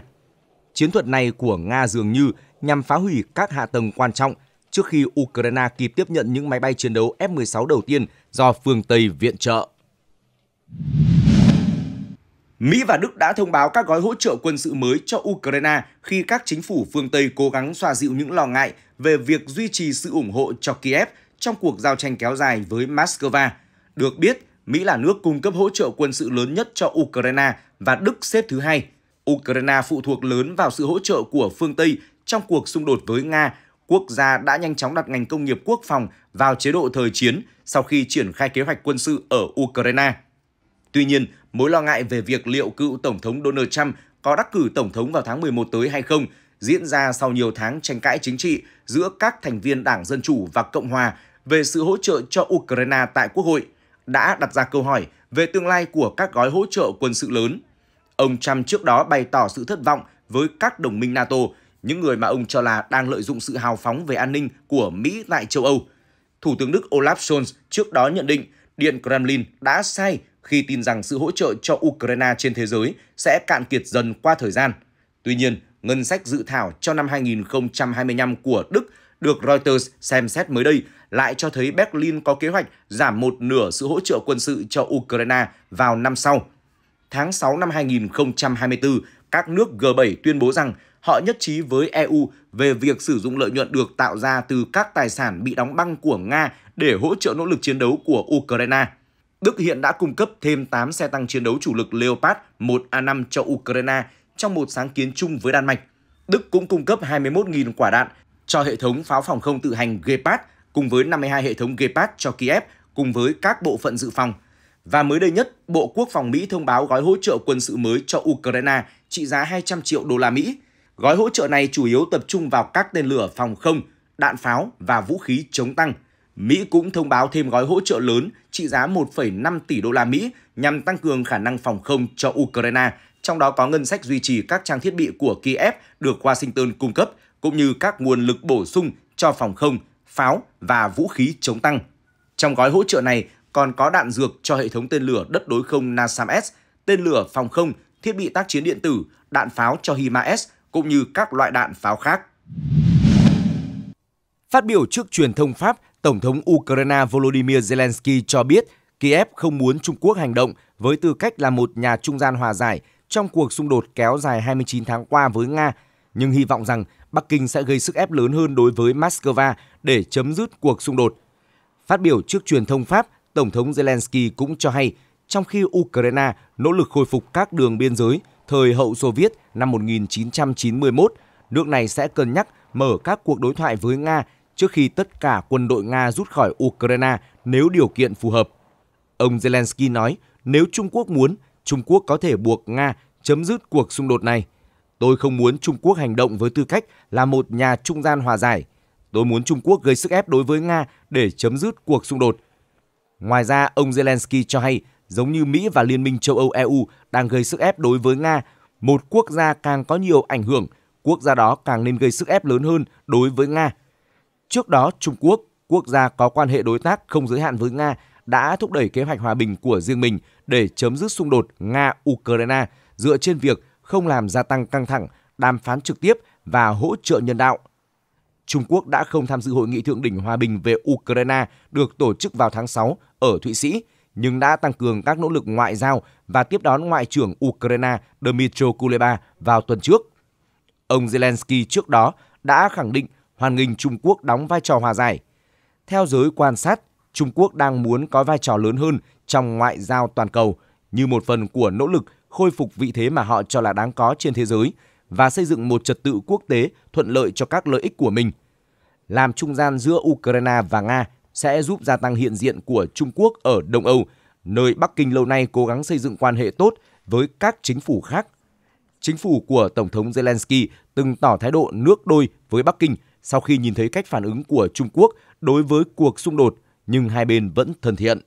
Chiến thuật này của Nga dường như nhằm phá hủy các hạ tầng quan trọng trước khi Ukraine kịp tiếp nhận những máy bay chiến đấu F-16 đầu tiên do phương Tây viện trợ. Mỹ và Đức đã thông báo các gói hỗ trợ quân sự mới cho Ukraine khi các chính phủ phương Tây cố gắng xoa dịu những lo ngại về việc duy trì sự ủng hộ cho Kiev trong cuộc giao tranh kéo dài với Moscow. Được biết, Mỹ là nước cung cấp hỗ trợ quân sự lớn nhất cho Ukraine và Đức xếp thứ hai. Ukraine phụ thuộc lớn vào sự hỗ trợ của phương Tây trong cuộc xung đột với Nga, quốc gia đã nhanh chóng đặt ngành công nghiệp quốc phòng vào chế độ thời chiến sau khi triển khai kế hoạch quân sự ở Ukraine. Tuy nhiên, mối lo ngại về việc liệu cựu Tổng thống Donald Trump có đắc cử Tổng thống vào tháng 11 tới hay không diễn ra sau nhiều tháng tranh cãi chính trị giữa các thành viên Đảng Dân Chủ và Cộng Hòa về sự hỗ trợ cho Ukraine tại Quốc hội đã đặt ra câu hỏi về tương lai của các gói hỗ trợ quân sự lớn. Ông Trump trước đó bày tỏ sự thất vọng với các đồng minh NATO những người mà ông cho là đang lợi dụng sự hào phóng về an ninh của Mỹ tại châu Âu. Thủ tướng Đức Olaf Scholz trước đó nhận định Điện Kremlin đã sai khi tin rằng sự hỗ trợ cho Ukraine trên thế giới sẽ cạn kiệt dần qua thời gian. Tuy nhiên, ngân sách dự thảo cho năm 2025 của Đức được Reuters xem xét mới đây lại cho thấy Berlin có kế hoạch giảm một nửa sự hỗ trợ quân sự cho Ukraine vào năm sau. Tháng 6 năm 2024, các nước G7 tuyên bố rằng họ nhất trí với EU về việc sử dụng lợi nhuận được tạo ra từ các tài sản bị đóng băng của Nga để hỗ trợ nỗ lực chiến đấu của Ukraine. Đức hiện đã cung cấp thêm 8 xe tăng chiến đấu chủ lực Leopard 1A5 cho Ukraine trong một sáng kiến chung với Đan Mạch. Đức cũng cung cấp 21.000 quả đạn cho hệ thống pháo phòng không tự hành Gepard cùng với 52 hệ thống Gepard cho Kiev cùng với các bộ phận dự phòng. Và mới đây nhất, Bộ Quốc phòng Mỹ thông báo gói hỗ trợ quân sự mới cho Ukraine trị giá 200 triệu đô la Mỹ – Gói hỗ trợ này chủ yếu tập trung vào các tên lửa phòng không, đạn pháo và vũ khí chống tăng. Mỹ cũng thông báo thêm gói hỗ trợ lớn trị giá 1,5 tỷ đô la Mỹ nhằm tăng cường khả năng phòng không cho Ukraine, trong đó có ngân sách duy trì các trang thiết bị của Kiev được Washington cung cấp, cũng như các nguồn lực bổ sung cho phòng không, pháo và vũ khí chống tăng. Trong gói hỗ trợ này còn có đạn dược cho hệ thống tên lửa đất đối không NASAMS, tên lửa phòng không, thiết bị tác chiến điện tử, đạn pháo cho HIMARS, cũng như các loại đạn pháo khác. Phát biểu trước truyền thông Pháp, Tổng thống Ukraine Volodymyr Zelensky cho biết Kiev không muốn Trung Quốc hành động với tư cách là một nhà trung gian hòa giải trong cuộc xung đột kéo dài 29 tháng qua với Nga, nhưng hy vọng rằng Bắc Kinh sẽ gây sức ép lớn hơn đối với Moscow để chấm dứt cuộc xung đột. Phát biểu trước truyền thông Pháp, Tổng thống Zelensky cũng cho hay, trong khi Ukraine nỗ lực khôi phục các đường biên giới, thời hậu Xô Viết năm 1991, nước này sẽ cân nhắc mở các cuộc đối thoại với Nga trước khi tất cả quân đội Nga rút khỏi Ukraine nếu điều kiện phù hợp. Ông Zelensky nói, nếu Trung Quốc muốn, Trung Quốc có thể buộc Nga chấm dứt cuộc xung đột này. Tôi không muốn Trung Quốc hành động với tư cách là một nhà trung gian hòa giải. Tôi muốn Trung Quốc gây sức ép đối với Nga để chấm dứt cuộc xung đột. Ngoài ra, ông Zelensky cho hay giống như Mỹ và Liên minh châu Âu EU đang gây sức ép đối với Nga, một quốc gia càng có nhiều ảnh hưởng, quốc gia đó càng nên gây sức ép lớn hơn đối với Nga. Trước đó, Trung Quốc, quốc gia có quan hệ đối tác không giới hạn với Nga, đã thúc đẩy kế hoạch hòa bình của riêng mình để chấm dứt xung đột Nga-Ukraine dựa trên việc không làm gia tăng căng thẳng, đàm phán trực tiếp và hỗ trợ nhân đạo. Trung Quốc đã không tham dự hội nghị thượng đỉnh hòa bình về Ukraine được tổ chức vào tháng 6 ở Thụy Sĩ – nhưng đã tăng cường các nỗ lực ngoại giao và tiếp đón Ngoại trưởng Ukraine Dmytro Kuleba vào tuần trước. Ông Zelensky trước đó đã khẳng định hoàn nghênh Trung Quốc đóng vai trò hòa giải. Theo giới quan sát, Trung Quốc đang muốn có vai trò lớn hơn trong ngoại giao toàn cầu như một phần của nỗ lực khôi phục vị thế mà họ cho là đáng có trên thế giới và xây dựng một trật tự quốc tế thuận lợi cho các lợi ích của mình. Làm trung gian giữa Ukraine và Nga – sẽ giúp gia tăng hiện diện của Trung Quốc ở Đông Âu, nơi Bắc Kinh lâu nay cố gắng xây dựng quan hệ tốt với các chính phủ khác. Chính phủ của Tổng thống Zelensky từng tỏ thái độ nước đôi với Bắc Kinh sau khi nhìn thấy cách phản ứng của Trung Quốc đối với cuộc xung đột, nhưng hai bên vẫn thân thiện.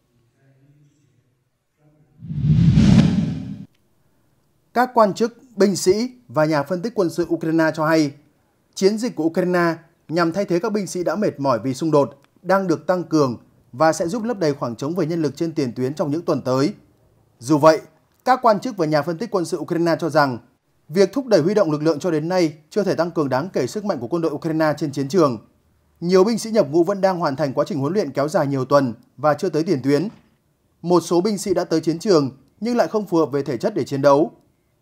Các quan chức, binh sĩ và nhà phân tích quân sự Ukraine cho hay, chiến dịch của Ukraine nhằm thay thế các binh sĩ đã mệt mỏi vì xung đột đang được tăng cường và sẽ giúp lấp đầy khoảng trống về nhân lực trên tiền tuyến trong những tuần tới. Dù vậy, các quan chức và nhà phân tích quân sự Ukraine cho rằng việc thúc đẩy huy động lực lượng cho đến nay chưa thể tăng cường đáng kể sức mạnh của quân đội Ukraine trên chiến trường. Nhiều binh sĩ nhập ngũ vẫn đang hoàn thành quá trình huấn luyện kéo dài nhiều tuần và chưa tới tiền tuyến. Một số binh sĩ đã tới chiến trường nhưng lại không phù hợp về thể chất để chiến đấu.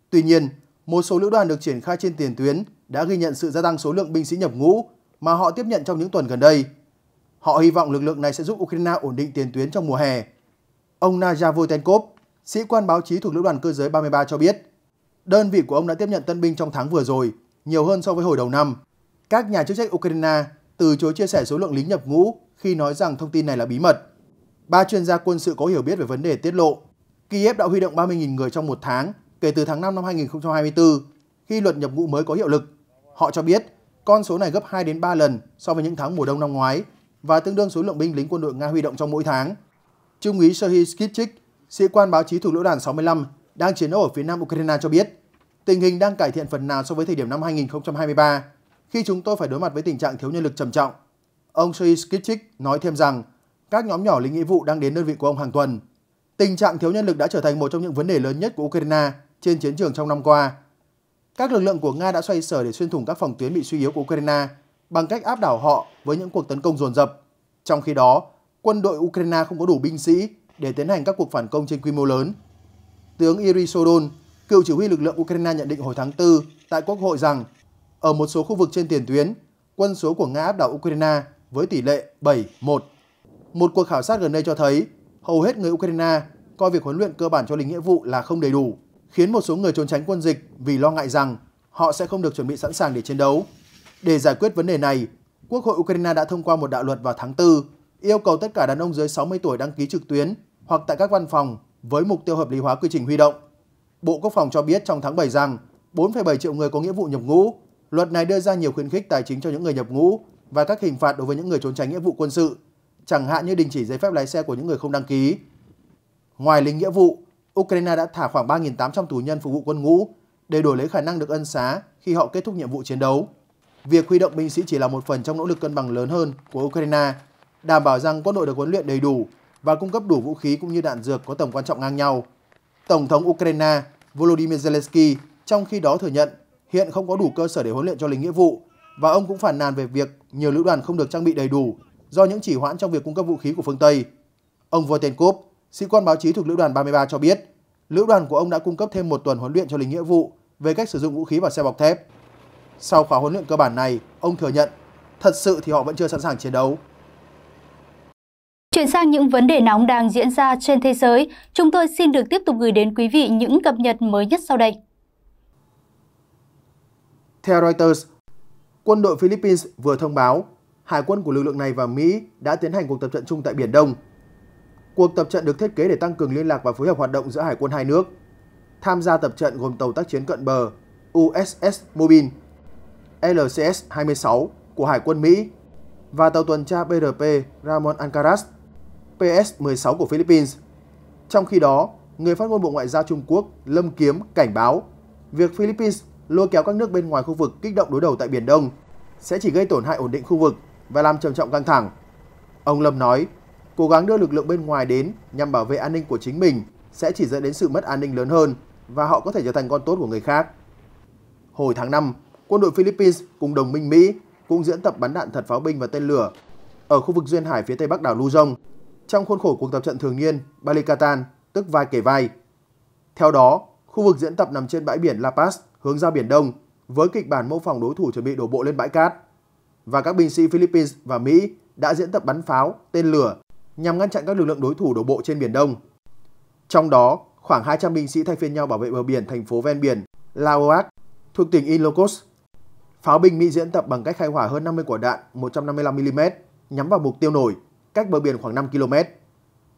Tuy nhiên, một số lữ đoàn được triển khai trên tiền tuyến đã ghi nhận sự gia tăng số lượng binh sĩ nhập ngũ mà họ tiếp nhận trong những tuần gần đây. Họ hy vọng lực lượng này sẽ giúp Ukraine ổn định tiền tuyến trong mùa hè. Ông Naja Votenkov, sĩ quan báo chí thuộc Lữ đoàn Cơ giới 33 cho biết, đơn vị của ông đã tiếp nhận tân binh trong tháng vừa rồi, nhiều hơn so với hồi đầu năm. Các nhà chức trách Ukraine từ chối chia sẻ số lượng lính nhập ngũ khi nói rằng thông tin này là bí mật. Ba chuyên gia quân sự có hiểu biết về vấn đề tiết lộ. Kiev đã huy động 30.000 người trong một tháng kể từ tháng 5 năm 2024 khi luật nhập ngũ mới có hiệu lực. Họ cho biết con số này gấp 2 đến 3 lần so với những tháng mùa đông năm ngoái và tương đương số lượng binh lính quân đội Nga huy động trong mỗi tháng. Trung úy Serhiy Skipchik, sĩ quan báo chí thuộc lữ đoàn 65 đang chiến đấu ở phía nam Ukraine cho biết, tình hình đang cải thiện phần nào so với thời điểm năm 2023, khi chúng tôi phải đối mặt với tình trạng thiếu nhân lực trầm trọng. Ông Serhiy Skipchik nói thêm rằng, các nhóm nhỏ lính nghĩa vụ đang đến đơn vị của ông hàng tuần. Tình trạng thiếu nhân lực đã trở thành một trong những vấn đề lớn nhất của Ukraine trên chiến trường trong năm qua. Các lực lượng của Nga đã xoay sở để xuyên thủng các phòng tuyến bị suy yếu của Ukraine bằng cách áp đảo họ với những cuộc tấn công dồn dập. Trong khi đó, quân đội Ukraine không có đủ binh sĩ để tiến hành các cuộc phản công trên quy mô lớn. Tướng Iri Sodon, cựu chỉ huy lực lượng Ukraine nhận định hồi tháng 4 tại Quốc hội rằng ở một số khu vực trên tiền tuyến, quân số của Nga áp đảo Ukraine với tỷ lệ 7-1. Một cuộc khảo sát gần đây cho thấy hầu hết người Ukraine coi việc huấn luyện cơ bản cho lính nghĩa vụ là không đầy đủ, khiến một số người trốn tránh quân dịch vì lo ngại rằng họ sẽ không được chuẩn bị sẵn sàng để chiến đấu. Để giải quyết vấn đề này, Quốc hội Ukraine đã thông qua một đạo luật vào tháng 4 yêu cầu tất cả đàn ông dưới 60 tuổi đăng ký trực tuyến hoặc tại các văn phòng với mục tiêu hợp lý hóa quy trình huy động. Bộ Quốc phòng cho biết trong tháng 7 rằng 4,7 triệu người có nghĩa vụ nhập ngũ. Luật này đưa ra nhiều khuyến khích tài chính cho những người nhập ngũ và các hình phạt đối với những người trốn tránh nghĩa vụ quân sự, chẳng hạn như đình chỉ giấy phép lái xe của những người không đăng ký. Ngoài lính nghĩa vụ, Ukraine đã thả khoảng 3.800 tù nhân phục vụ quân ngũ để đổi lấy khả năng được ân xá khi họ kết thúc nhiệm vụ chiến đấu. Việc huy động binh sĩ chỉ là một phần trong nỗ lực cân bằng lớn hơn của Ukraine, đảm bảo rằng quân đội được huấn luyện đầy đủ và cung cấp đủ vũ khí cũng như đạn dược có tầm quan trọng ngang nhau. Tổng thống Ukraine Volodymyr Zelensky trong khi đó thừa nhận hiện không có đủ cơ sở để huấn luyện cho lính nghĩa vụ và ông cũng phản nàn về việc nhiều lữ đoàn không được trang bị đầy đủ do những chỉ hoãn trong việc cung cấp vũ khí của phương Tây. Ông Votenkov, sĩ quan báo chí thuộc lữ đoàn 33 cho biết, lữ đoàn của ông đã cung cấp thêm một tuần huấn luyện cho lính nghĩa vụ về cách sử dụng vũ khí và xe bọc thép. Sau khóa huấn luyện cơ bản này, ông thừa nhận, thật sự thì họ vẫn chưa sẵn sàng chiến đấu. Chuyển sang những vấn đề nóng đang diễn ra trên thế giới, chúng tôi xin được tiếp tục gửi đến quý vị những cập nhật mới nhất sau đây. Theo Reuters, quân đội Philippines vừa thông báo hải quân của lực lượng này và Mỹ đã tiến hành cuộc tập trận chung tại Biển Đông. Cuộc tập trận được thiết kế để tăng cường liên lạc và phối hợp hoạt động giữa hải quân hai nước. Tham gia tập trận gồm tàu tác chiến cận bờ USS Mobile LCS-26 của Hải quân Mỹ và tàu tuần tra BRP Ramon Ancaras PS-16 của Philippines. Trong khi đó, người phát ngôn Bộ Ngoại giao Trung Quốc Lâm Kiếm cảnh báo việc Philippines lôi kéo các nước bên ngoài khu vực kích động đối đầu tại Biển Đông sẽ chỉ gây tổn hại ổn định khu vực và làm trầm trọng căng thẳng. Ông Lâm nói, cố gắng đưa lực lượng bên ngoài đến nhằm bảo vệ an ninh của chính mình sẽ chỉ dẫn đến sự mất an ninh lớn hơn và họ có thể trở thành con tốt của người khác. Hồi tháng 5, quân đội Philippines cùng đồng minh Mỹ cũng diễn tập bắn đạn thật pháo binh và tên lửa ở khu vực duyên hải phía tây bắc đảo Luzon trong khuôn khổ cuộc tập trận thường niên Balikatan, tức vai kể vai. Theo đó, khu vực diễn tập nằm trên bãi biển La Paz hướng ra biển Đông với kịch bản mô phỏng đối thủ chuẩn bị đổ bộ lên bãi cát. Và các binh sĩ Philippines và Mỹ đã diễn tập bắn pháo, tên lửa nhằm ngăn chặn các lực lượng đối thủ đổ bộ trên biển Đông. Trong đó, khoảng 200 binh sĩ thay phiên nhau bảo vệ bờ biển thành phố ven biển Laoac thuộc tỉnh Ilocos Pháo binh Mỹ diễn tập bằng cách khai hỏa hơn 50 quả đạn 155mm nhắm vào mục tiêu nổi, cách bờ biển khoảng 5 km.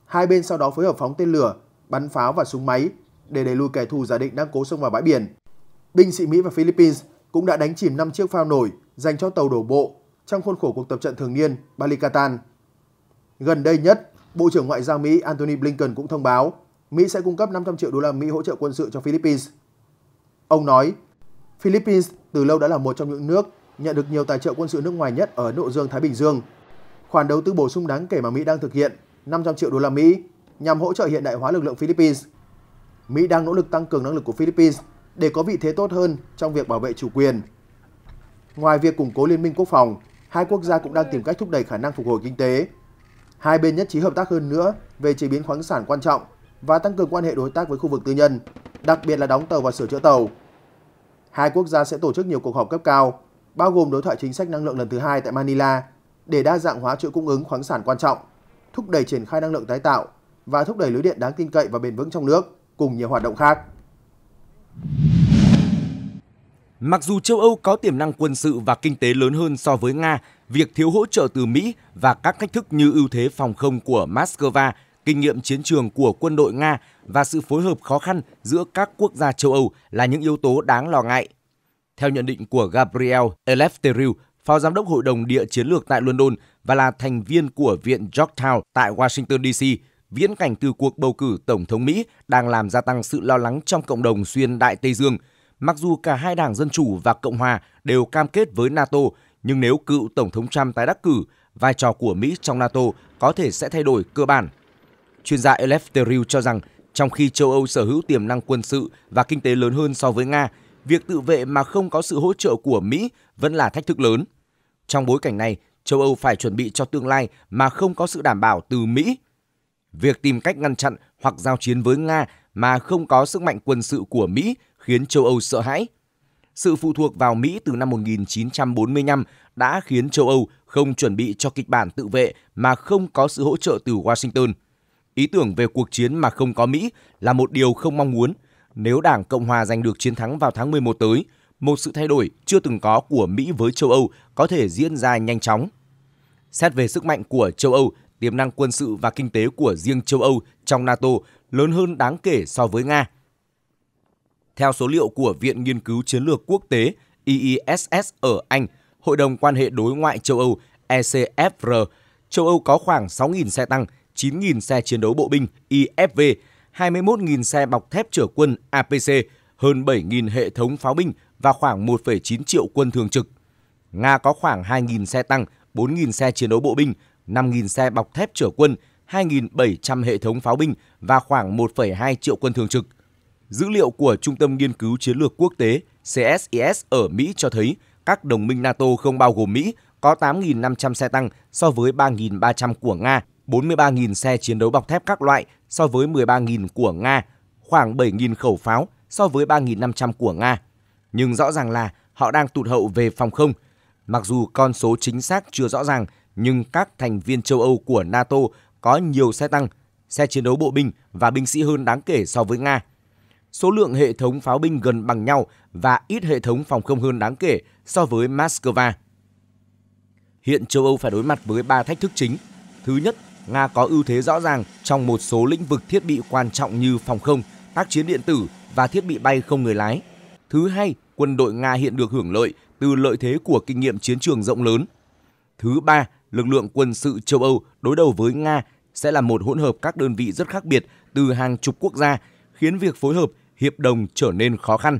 Hai bên sau đó phối hợp phóng tên lửa, bắn pháo và súng máy để đẩy lùi kẻ thù giả định đang cố xông vào bãi biển. Binh sĩ Mỹ và Philippines cũng đã đánh chìm 5 chiếc phao nổi dành cho tàu đổ bộ trong khuôn khổ cuộc tập trận thường niên Balikatan. Gần đây nhất, Bộ trưởng Ngoại giao Mỹ Antony Blinken cũng thông báo Mỹ sẽ cung cấp 500 triệu đô la Mỹ hỗ trợ quân sự cho Philippines. Ông nói, Philippines từ lâu đã là một trong những nước nhận được nhiều tài trợ quân sự nước ngoài nhất ở Ấn Độ Dương Thái Bình Dương. Khoản đầu tư bổ sung đáng kể mà Mỹ đang thực hiện, 500 triệu đô la Mỹ, nhằm hỗ trợ hiện đại hóa lực lượng Philippines. Mỹ đang nỗ lực tăng cường năng lực của Philippines để có vị thế tốt hơn trong việc bảo vệ chủ quyền. Ngoài việc củng cố liên minh quốc phòng, hai quốc gia cũng đang tìm cách thúc đẩy khả năng phục hồi kinh tế. Hai bên nhất trí hợp tác hơn nữa về chế biến khoáng sản quan trọng và tăng cường quan hệ đối tác với khu vực tư nhân, đặc biệt là đóng tàu và sửa chữa tàu. Hai quốc gia sẽ tổ chức nhiều cuộc họp cấp cao, bao gồm đối thoại chính sách năng lượng lần thứ hai tại Manila để đa dạng hóa chuỗi cung ứng khoáng sản quan trọng, thúc đẩy triển khai năng lượng tái tạo và thúc đẩy lưới điện đáng tin cậy và bền vững trong nước cùng nhiều hoạt động khác. Mặc dù châu Âu có tiềm năng quân sự và kinh tế lớn hơn so với Nga, việc thiếu hỗ trợ từ Mỹ và các cách thức như ưu thế phòng không của Moscow kinh nghiệm chiến trường của quân đội Nga và sự phối hợp khó khăn giữa các quốc gia châu Âu là những yếu tố đáng lo ngại. Theo nhận định của Gabriel Eleftheriou, Phó Giám đốc Hội đồng Địa chiến lược tại London và là thành viên của Viện Georgetown tại Washington DC, viễn cảnh từ cuộc bầu cử Tổng thống Mỹ đang làm gia tăng sự lo lắng trong cộng đồng xuyên Đại Tây Dương. Mặc dù cả hai đảng Dân Chủ và Cộng Hòa đều cam kết với NATO, nhưng nếu cựu Tổng thống Trump tái đắc cử, vai trò của Mỹ trong NATO có thể sẽ thay đổi cơ bản – Chuyên gia Eleftheriou cho rằng trong khi châu Âu sở hữu tiềm năng quân sự và kinh tế lớn hơn so với Nga, việc tự vệ mà không có sự hỗ trợ của Mỹ vẫn là thách thức lớn. Trong bối cảnh này, châu Âu phải chuẩn bị cho tương lai mà không có sự đảm bảo từ Mỹ. Việc tìm cách ngăn chặn hoặc giao chiến với Nga mà không có sức mạnh quân sự của Mỹ khiến châu Âu sợ hãi. Sự phụ thuộc vào Mỹ từ năm 1945 đã khiến châu Âu không chuẩn bị cho kịch bản tự vệ mà không có sự hỗ trợ từ Washington – Ý tưởng về cuộc chiến mà không có Mỹ là một điều không mong muốn. Nếu Đảng Cộng hòa giành được chiến thắng vào tháng 11 tới, một sự thay đổi chưa từng có của Mỹ với châu Âu có thể diễn ra nhanh chóng. Xét về sức mạnh của châu Âu, tiềm năng quân sự và kinh tế của riêng châu Âu trong NATO lớn hơn đáng kể so với Nga. Theo số liệu của Viện Nghiên cứu Chiến lược Quốc tế IISS ở Anh, Hội đồng quan hệ đối ngoại châu Âu ECFR, châu Âu có khoảng 6.000 xe tăng – 9.000 xe chiến đấu bộ binh IFV, 21.000 xe bọc thép chở quân APC, hơn 7.000 hệ thống pháo binh và khoảng 1,9 triệu quân thường trực. Nga có khoảng 2.000 xe tăng, 4.000 xe chiến đấu bộ binh, 5.000 xe bọc thép chở quân, 2.700 hệ thống pháo binh và khoảng 1,2 triệu quân thường trực. Dữ liệu của Trung tâm Nghiên cứu Chiến lược Quốc tế CSIS ở Mỹ cho thấy các đồng minh NATO không bao gồm Mỹ có 8.500 xe tăng so với 3.300 của Nga 43.000 xe chiến đấu bọc thép các loại so với 13.000 của Nga, khoảng 7.000 khẩu pháo so với 3.500 của Nga. Nhưng rõ ràng là họ đang tụt hậu về phòng không. Mặc dù con số chính xác chưa rõ ràng, nhưng các thành viên châu Âu của NATO có nhiều xe tăng, xe chiến đấu bộ binh và binh sĩ hơn đáng kể so với Nga. Số lượng hệ thống pháo binh gần bằng nhau và ít hệ thống phòng không hơn đáng kể so với Moscow. Hiện châu Âu phải đối mặt với ba thách thức chính. Thứ nhất Nga có ưu thế rõ ràng trong một số lĩnh vực thiết bị quan trọng như phòng không, tác chiến điện tử và thiết bị bay không người lái. Thứ hai, quân đội Nga hiện được hưởng lợi từ lợi thế của kinh nghiệm chiến trường rộng lớn. Thứ ba, lực lượng quân sự châu Âu đối đầu với Nga sẽ là một hỗn hợp các đơn vị rất khác biệt từ hàng chục quốc gia, khiến việc phối hợp, hiệp đồng trở nên khó khăn.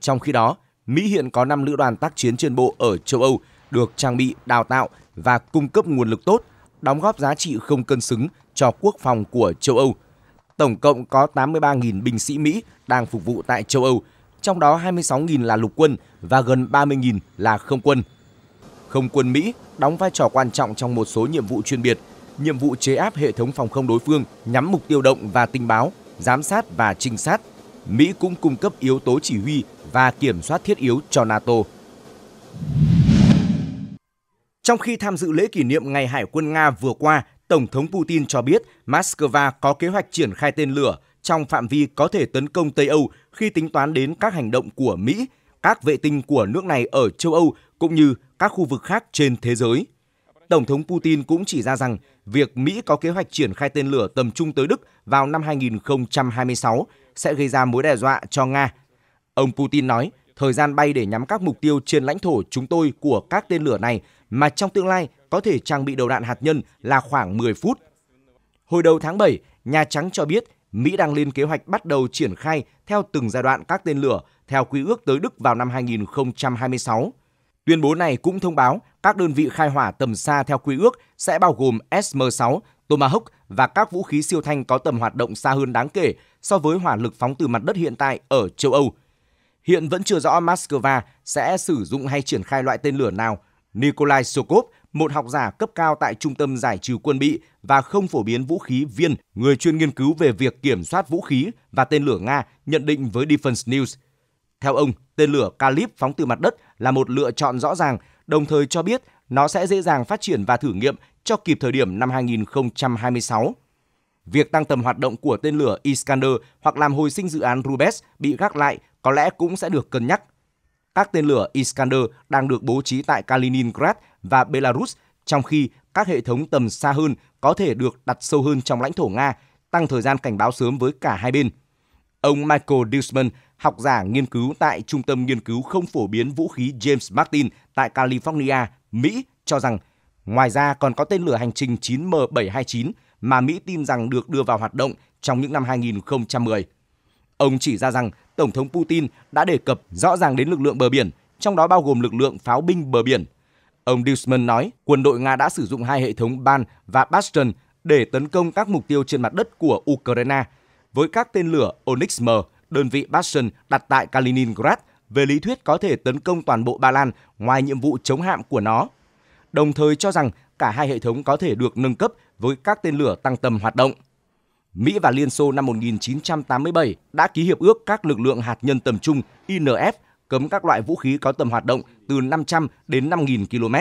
Trong khi đó, Mỹ hiện có 5 lữ đoàn tác chiến trên bộ ở châu Âu được trang bị, đào tạo và cung cấp nguồn lực tốt – đóng góp giá trị không cân xứng cho quốc phòng của châu Âu. Tổng cộng có 83.000 binh sĩ Mỹ đang phục vụ tại châu Âu, trong đó 26.000 là lục quân và gần 30.000 là không quân. Không quân Mỹ đóng vai trò quan trọng trong một số nhiệm vụ chuyên biệt, nhiệm vụ chế áp hệ thống phòng không đối phương nhắm mục tiêu động và tình báo, giám sát và trinh sát. Mỹ cũng cung cấp yếu tố chỉ huy và kiểm soát thiết yếu cho NATO. Trong khi tham dự lễ kỷ niệm Ngày Hải quân Nga vừa qua, Tổng thống Putin cho biết Moscow có kế hoạch triển khai tên lửa trong phạm vi có thể tấn công Tây Âu khi tính toán đến các hành động của Mỹ, các vệ tinh của nước này ở châu Âu cũng như các khu vực khác trên thế giới. Tổng thống Putin cũng chỉ ra rằng việc Mỹ có kế hoạch triển khai tên lửa tầm trung tới Đức vào năm 2026 sẽ gây ra mối đe dọa cho Nga. Ông Putin nói, thời gian bay để nhắm các mục tiêu trên lãnh thổ chúng tôi của các tên lửa này mà trong tương lai có thể trang bị đầu đạn hạt nhân là khoảng 10 phút. Hồi đầu tháng 7, Nhà Trắng cho biết Mỹ đang lên kế hoạch bắt đầu triển khai theo từng giai đoạn các tên lửa theo quy ước tới Đức vào năm 2026. Tuyên bố này cũng thông báo các đơn vị khai hỏa tầm xa theo quy ước sẽ bao gồm SM-6, Tomahawk và các vũ khí siêu thanh có tầm hoạt động xa hơn đáng kể so với hỏa lực phóng từ mặt đất hiện tại ở châu Âu. Hiện vẫn chưa rõ Moscow sẽ sử dụng hay triển khai loại tên lửa nào Nikolai Sokov, một học giả cấp cao tại Trung tâm Giải trừ quân bị và không phổ biến vũ khí Viên, người chuyên nghiên cứu về việc kiểm soát vũ khí và tên lửa Nga, nhận định với Defense News. Theo ông, tên lửa Kalib phóng từ mặt đất là một lựa chọn rõ ràng, đồng thời cho biết nó sẽ dễ dàng phát triển và thử nghiệm cho kịp thời điểm năm 2026. Việc tăng tầm hoạt động của tên lửa Iskander hoặc làm hồi sinh dự án Rubes bị gác lại có lẽ cũng sẽ được cân nhắc các tên lửa Iskander đang được bố trí tại Kaliningrad và Belarus, trong khi các hệ thống tầm xa hơn có thể được đặt sâu hơn trong lãnh thổ Nga, tăng thời gian cảnh báo sớm với cả hai bên. Ông Michael Dusman, học giả nghiên cứu tại Trung tâm Nghiên cứu Không Phổ biến Vũ khí James Martin tại California, Mỹ, cho rằng ngoài ra còn có tên lửa hành trình 9M729 mà Mỹ tin rằng được đưa vào hoạt động trong những năm 2010. Ông chỉ ra rằng Tổng thống Putin đã đề cập rõ ràng đến lực lượng bờ biển, trong đó bao gồm lực lượng pháo binh bờ biển. Ông Dusman nói, quân đội Nga đã sử dụng hai hệ thống Ban và Bastion để tấn công các mục tiêu trên mặt đất của Ukraine với các tên lửa Onyx-M, đơn vị Bastion đặt tại Kaliningrad, về lý thuyết có thể tấn công toàn bộ Ba Lan ngoài nhiệm vụ chống hạm của nó. Đồng thời cho rằng cả hai hệ thống có thể được nâng cấp với các tên lửa tăng tầm hoạt động. Mỹ và Liên Xô năm 1987 đã ký hiệp ước các lực lượng hạt nhân tầm trung INF cấm các loại vũ khí có tầm hoạt động từ 500 đến 5.000 km.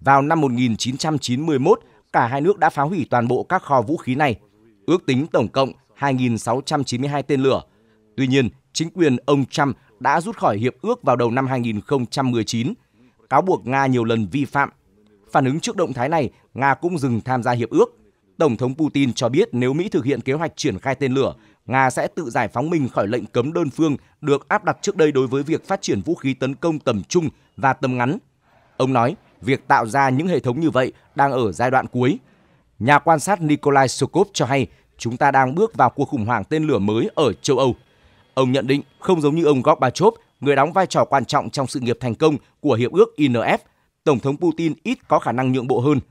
Vào năm 1991, cả hai nước đã phá hủy toàn bộ các kho vũ khí này, ước tính tổng cộng 2.692 tên lửa. Tuy nhiên, chính quyền ông Trump đã rút khỏi hiệp ước vào đầu năm 2019, cáo buộc Nga nhiều lần vi phạm. Phản ứng trước động thái này, Nga cũng dừng tham gia hiệp ước. Tổng thống Putin cho biết nếu Mỹ thực hiện kế hoạch triển khai tên lửa, Nga sẽ tự giải phóng mình khỏi lệnh cấm đơn phương được áp đặt trước đây đối với việc phát triển vũ khí tấn công tầm trung và tầm ngắn. Ông nói, việc tạo ra những hệ thống như vậy đang ở giai đoạn cuối. Nhà quan sát Nikolai Sokov cho hay chúng ta đang bước vào cuộc khủng hoảng tên lửa mới ở châu Âu. Ông nhận định không giống như ông Gorbachev, người đóng vai trò quan trọng trong sự nghiệp thành công của Hiệp ước INF, Tổng thống Putin ít có khả năng nhượng bộ hơn –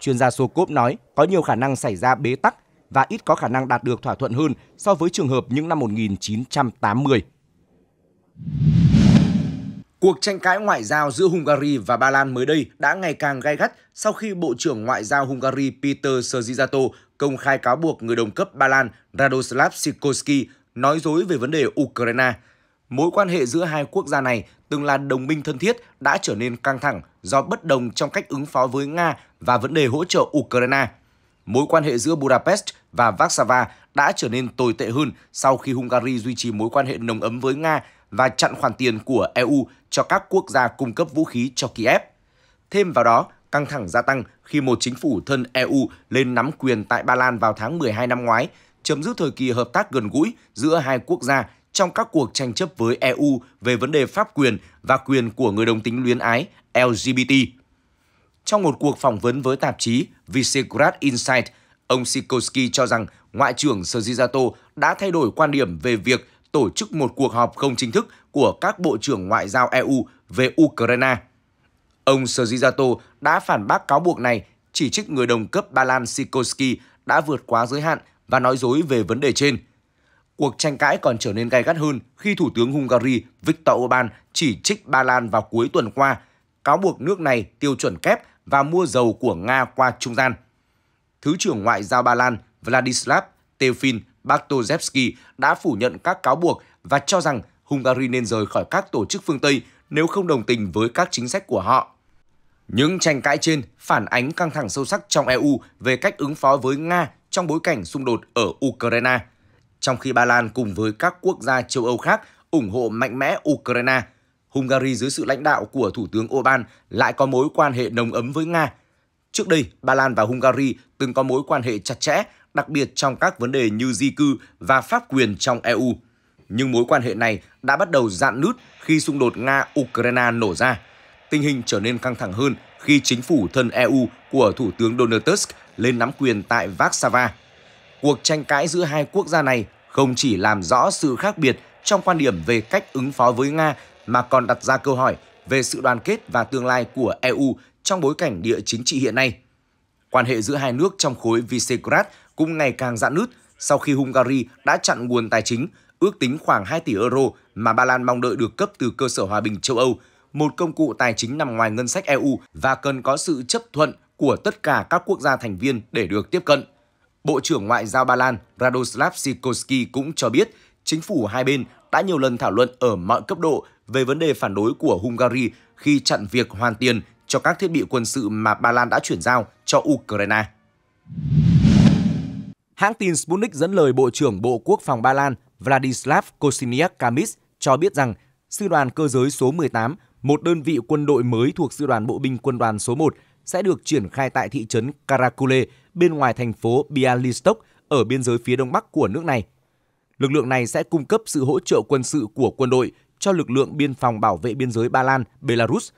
Chuyên gia Sokop nói có nhiều khả năng xảy ra bế tắc và ít có khả năng đạt được thỏa thuận hơn so với trường hợp những năm 1980. Cuộc tranh cãi ngoại giao giữa Hungary và Ba Lan mới đây đã ngày càng gay gắt sau khi Bộ trưởng Ngoại giao Hungary Peter Szijjarto công khai cáo buộc người đồng cấp Ba Lan Radoslav Sikorski nói dối về vấn đề Ukraine. Mối quan hệ giữa hai quốc gia này từng là đồng minh thân thiết đã trở nên căng thẳng do bất đồng trong cách ứng phó với Nga và vấn đề hỗ trợ Ukraine. Mối quan hệ giữa Budapest và Warsaw đã trở nên tồi tệ hơn sau khi Hungary duy trì mối quan hệ nồng ấm với Nga và chặn khoản tiền của EU cho các quốc gia cung cấp vũ khí cho Kiev. Thêm vào đó, căng thẳng gia tăng khi một chính phủ thân EU lên nắm quyền tại Ba Lan vào tháng 12 năm ngoái, chấm dứt thời kỳ hợp tác gần gũi giữa hai quốc gia trong các cuộc tranh chấp với EU về vấn đề pháp quyền và quyền của người đồng tính luyến ái LGBT. Trong một cuộc phỏng vấn với tạp chí Visegrad Insight, ông Sikorsky cho rằng Ngoại trưởng Sergijato đã thay đổi quan điểm về việc tổ chức một cuộc họp không chính thức của các bộ trưởng ngoại giao EU về Ukraine. Ông Sergijato đã phản bác cáo buộc này, chỉ trích người đồng cấp Ba Lan Sikorsky đã vượt quá giới hạn và nói dối về vấn đề trên – cuộc tranh cãi còn trở nên gay gắt hơn khi Thủ tướng Hungary Viktor Orbán chỉ trích Ba Lan vào cuối tuần qua, cáo buộc nước này tiêu chuẩn kép và mua dầu của Nga qua trung gian. Thứ trưởng Ngoại giao Ba Lan Vladislav Tefin Bartoszewski đã phủ nhận các cáo buộc và cho rằng Hungary nên rời khỏi các tổ chức phương Tây nếu không đồng tình với các chính sách của họ. Những tranh cãi trên phản ánh căng thẳng sâu sắc trong EU về cách ứng phó với Nga trong bối cảnh xung đột ở Ukraine – trong khi Ba Lan cùng với các quốc gia châu Âu khác ủng hộ mạnh mẽ Ukraine. Hungary dưới sự lãnh đạo của Thủ tướng Orbán lại có mối quan hệ nồng ấm với Nga. Trước đây, Ba Lan và Hungary từng có mối quan hệ chặt chẽ, đặc biệt trong các vấn đề như di cư và pháp quyền trong EU. Nhưng mối quan hệ này đã bắt đầu dạn nứt khi xung đột Nga-Ukraine nổ ra. Tình hình trở nên căng thẳng hơn khi chính phủ thân EU của Thủ tướng Donald Tusk lên nắm quyền tại Warsaw cuộc tranh cãi giữa hai quốc gia này không chỉ làm rõ sự khác biệt trong quan điểm về cách ứng phó với Nga mà còn đặt ra câu hỏi về sự đoàn kết và tương lai của EU trong bối cảnh địa chính trị hiện nay. Quan hệ giữa hai nước trong khối Visegrad cũng ngày càng giãn nứt sau khi Hungary đã chặn nguồn tài chính ước tính khoảng 2 tỷ euro mà Ba Lan mong đợi được cấp từ cơ sở hòa bình châu Âu, một công cụ tài chính nằm ngoài ngân sách EU và cần có sự chấp thuận của tất cả các quốc gia thành viên để được tiếp cận. Bộ trưởng Ngoại giao Ba Lan Radoslav Sikorski cũng cho biết chính phủ hai bên đã nhiều lần thảo luận ở mọi cấp độ về vấn đề phản đối của Hungary khi chặn việc hoàn tiền cho các thiết bị quân sự mà Ba Lan đã chuyển giao cho Ukraine. Hãng tin Sputnik dẫn lời Bộ trưởng Bộ Quốc phòng Ba Lan Vladislav Kosiniak-Kamis cho biết rằng Sư đoàn Cơ giới số 18, một đơn vị quân đội mới thuộc Sư đoàn Bộ binh Quân đoàn số 1, sẽ được triển khai tại thị trấn Karakule bên ngoài thành phố Bialystok ở biên giới phía đông bắc của nước này. Lực lượng này sẽ cung cấp sự hỗ trợ quân sự của quân đội cho lực lượng biên phòng bảo vệ biên giới Ba Lan, Belarus.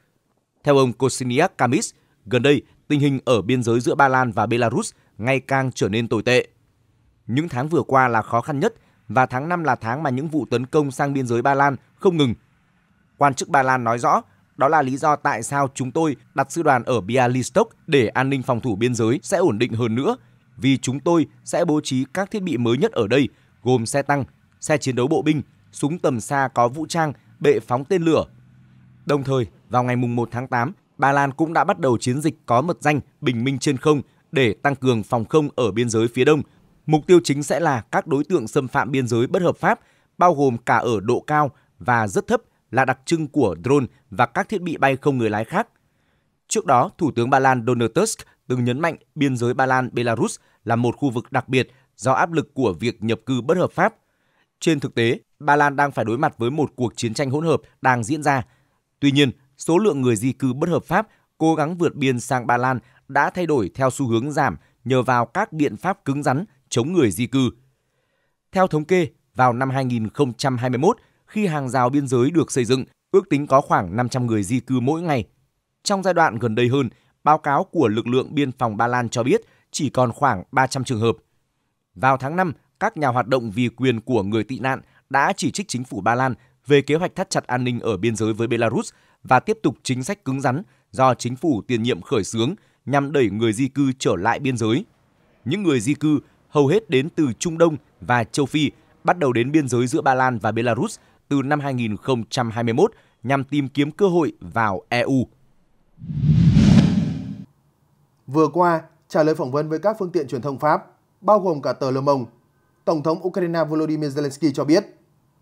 Theo ông Kosiniak Kamis, gần đây tình hình ở biên giới giữa Ba Lan và Belarus ngày càng trở nên tồi tệ. Những tháng vừa qua là khó khăn nhất và tháng 5 là tháng mà những vụ tấn công sang biên giới Ba Lan không ngừng. Quan chức Ba Lan nói rõ đó là lý do tại sao chúng tôi đặt sư đoàn ở Bialystok để an ninh phòng thủ biên giới sẽ ổn định hơn nữa, vì chúng tôi sẽ bố trí các thiết bị mới nhất ở đây, gồm xe tăng, xe chiến đấu bộ binh, súng tầm xa có vũ trang, bệ phóng tên lửa. Đồng thời, vào ngày 1 tháng 8, Ba Lan cũng đã bắt đầu chiến dịch có mật danh Bình minh trên không để tăng cường phòng không ở biên giới phía đông. Mục tiêu chính sẽ là các đối tượng xâm phạm biên giới bất hợp pháp, bao gồm cả ở độ cao và rất thấp là đặc trưng của drone và các thiết bị bay không người lái khác. Trước đó, Thủ tướng Ba Lan Donald Tusk từng nhấn mạnh biên giới Ba Lan-Belarus là một khu vực đặc biệt do áp lực của việc nhập cư bất hợp pháp. Trên thực tế, Ba Lan đang phải đối mặt với một cuộc chiến tranh hỗn hợp đang diễn ra. Tuy nhiên, số lượng người di cư bất hợp pháp cố gắng vượt biên sang Ba Lan đã thay đổi theo xu hướng giảm nhờ vào các biện pháp cứng rắn chống người di cư. Theo thống kê, vào năm 2021, khi hàng rào biên giới được xây dựng, ước tính có khoảng 500 người di cư mỗi ngày. Trong giai đoạn gần đây hơn, báo cáo của lực lượng biên phòng Ba Lan cho biết chỉ còn khoảng 300 trường hợp. Vào tháng 5, các nhà hoạt động vì quyền của người tị nạn đã chỉ trích chính phủ Ba Lan về kế hoạch thắt chặt an ninh ở biên giới với Belarus và tiếp tục chính sách cứng rắn do chính phủ tiền nhiệm khởi xướng nhằm đẩy người di cư trở lại biên giới. Những người di cư hầu hết đến từ Trung Đông và châu Phi bắt đầu đến biên giới giữa Ba Lan và Belarus từ năm 2021 nhằm tìm kiếm cơ hội vào EU. Vừa qua, trả lời phỏng vấn với các phương tiện truyền thông Pháp, bao gồm cả tờ Le Monde, Tổng thống Ukraine Volodymyr Zelensky cho biết,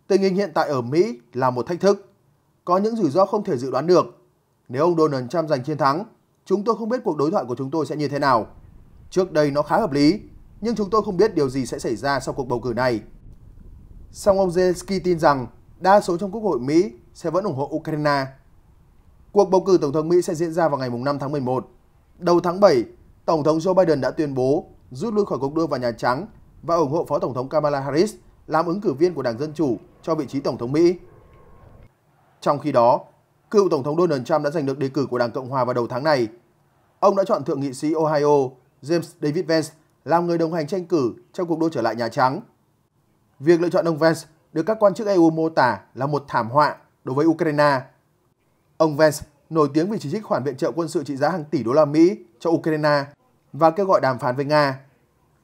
tình hình hiện tại ở Mỹ là một thách thức, có những rủi ro không thể dự đoán được. Nếu ông Donald Trump giành chiến thắng, chúng tôi không biết cuộc đối thoại của chúng tôi sẽ như thế nào. Trước đây nó khá hợp lý, nhưng chúng tôi không biết điều gì sẽ xảy ra sau cuộc bầu cử này. Song ông Zelensky tin rằng đa số trong Quốc hội Mỹ sẽ vẫn ủng hộ Ukraine. Cuộc bầu cử Tổng thống Mỹ sẽ diễn ra vào ngày 5 tháng 11. Đầu tháng 7, Tổng thống Joe Biden đã tuyên bố rút lui khỏi cuộc đua vào Nhà Trắng và ủng hộ Phó Tổng thống Kamala Harris làm ứng cử viên của Đảng Dân Chủ cho vị trí Tổng thống Mỹ. Trong khi đó, cựu Tổng thống Donald Trump đã giành được đề cử của Đảng Cộng Hòa vào đầu tháng này. Ông đã chọn Thượng nghị sĩ Ohio James David Vance làm người đồng hành tranh cử trong cuộc đua trở lại Nhà Trắng. Việc lựa chọn ông Vance được các quan chức EU mô tả là một thảm họa đối với Ukraine. Ông Vance nổi tiếng vì chỉ trích khoản viện trợ quân sự trị giá hàng tỷ đô la Mỹ cho Ukraine và kêu gọi đàm phán với Nga.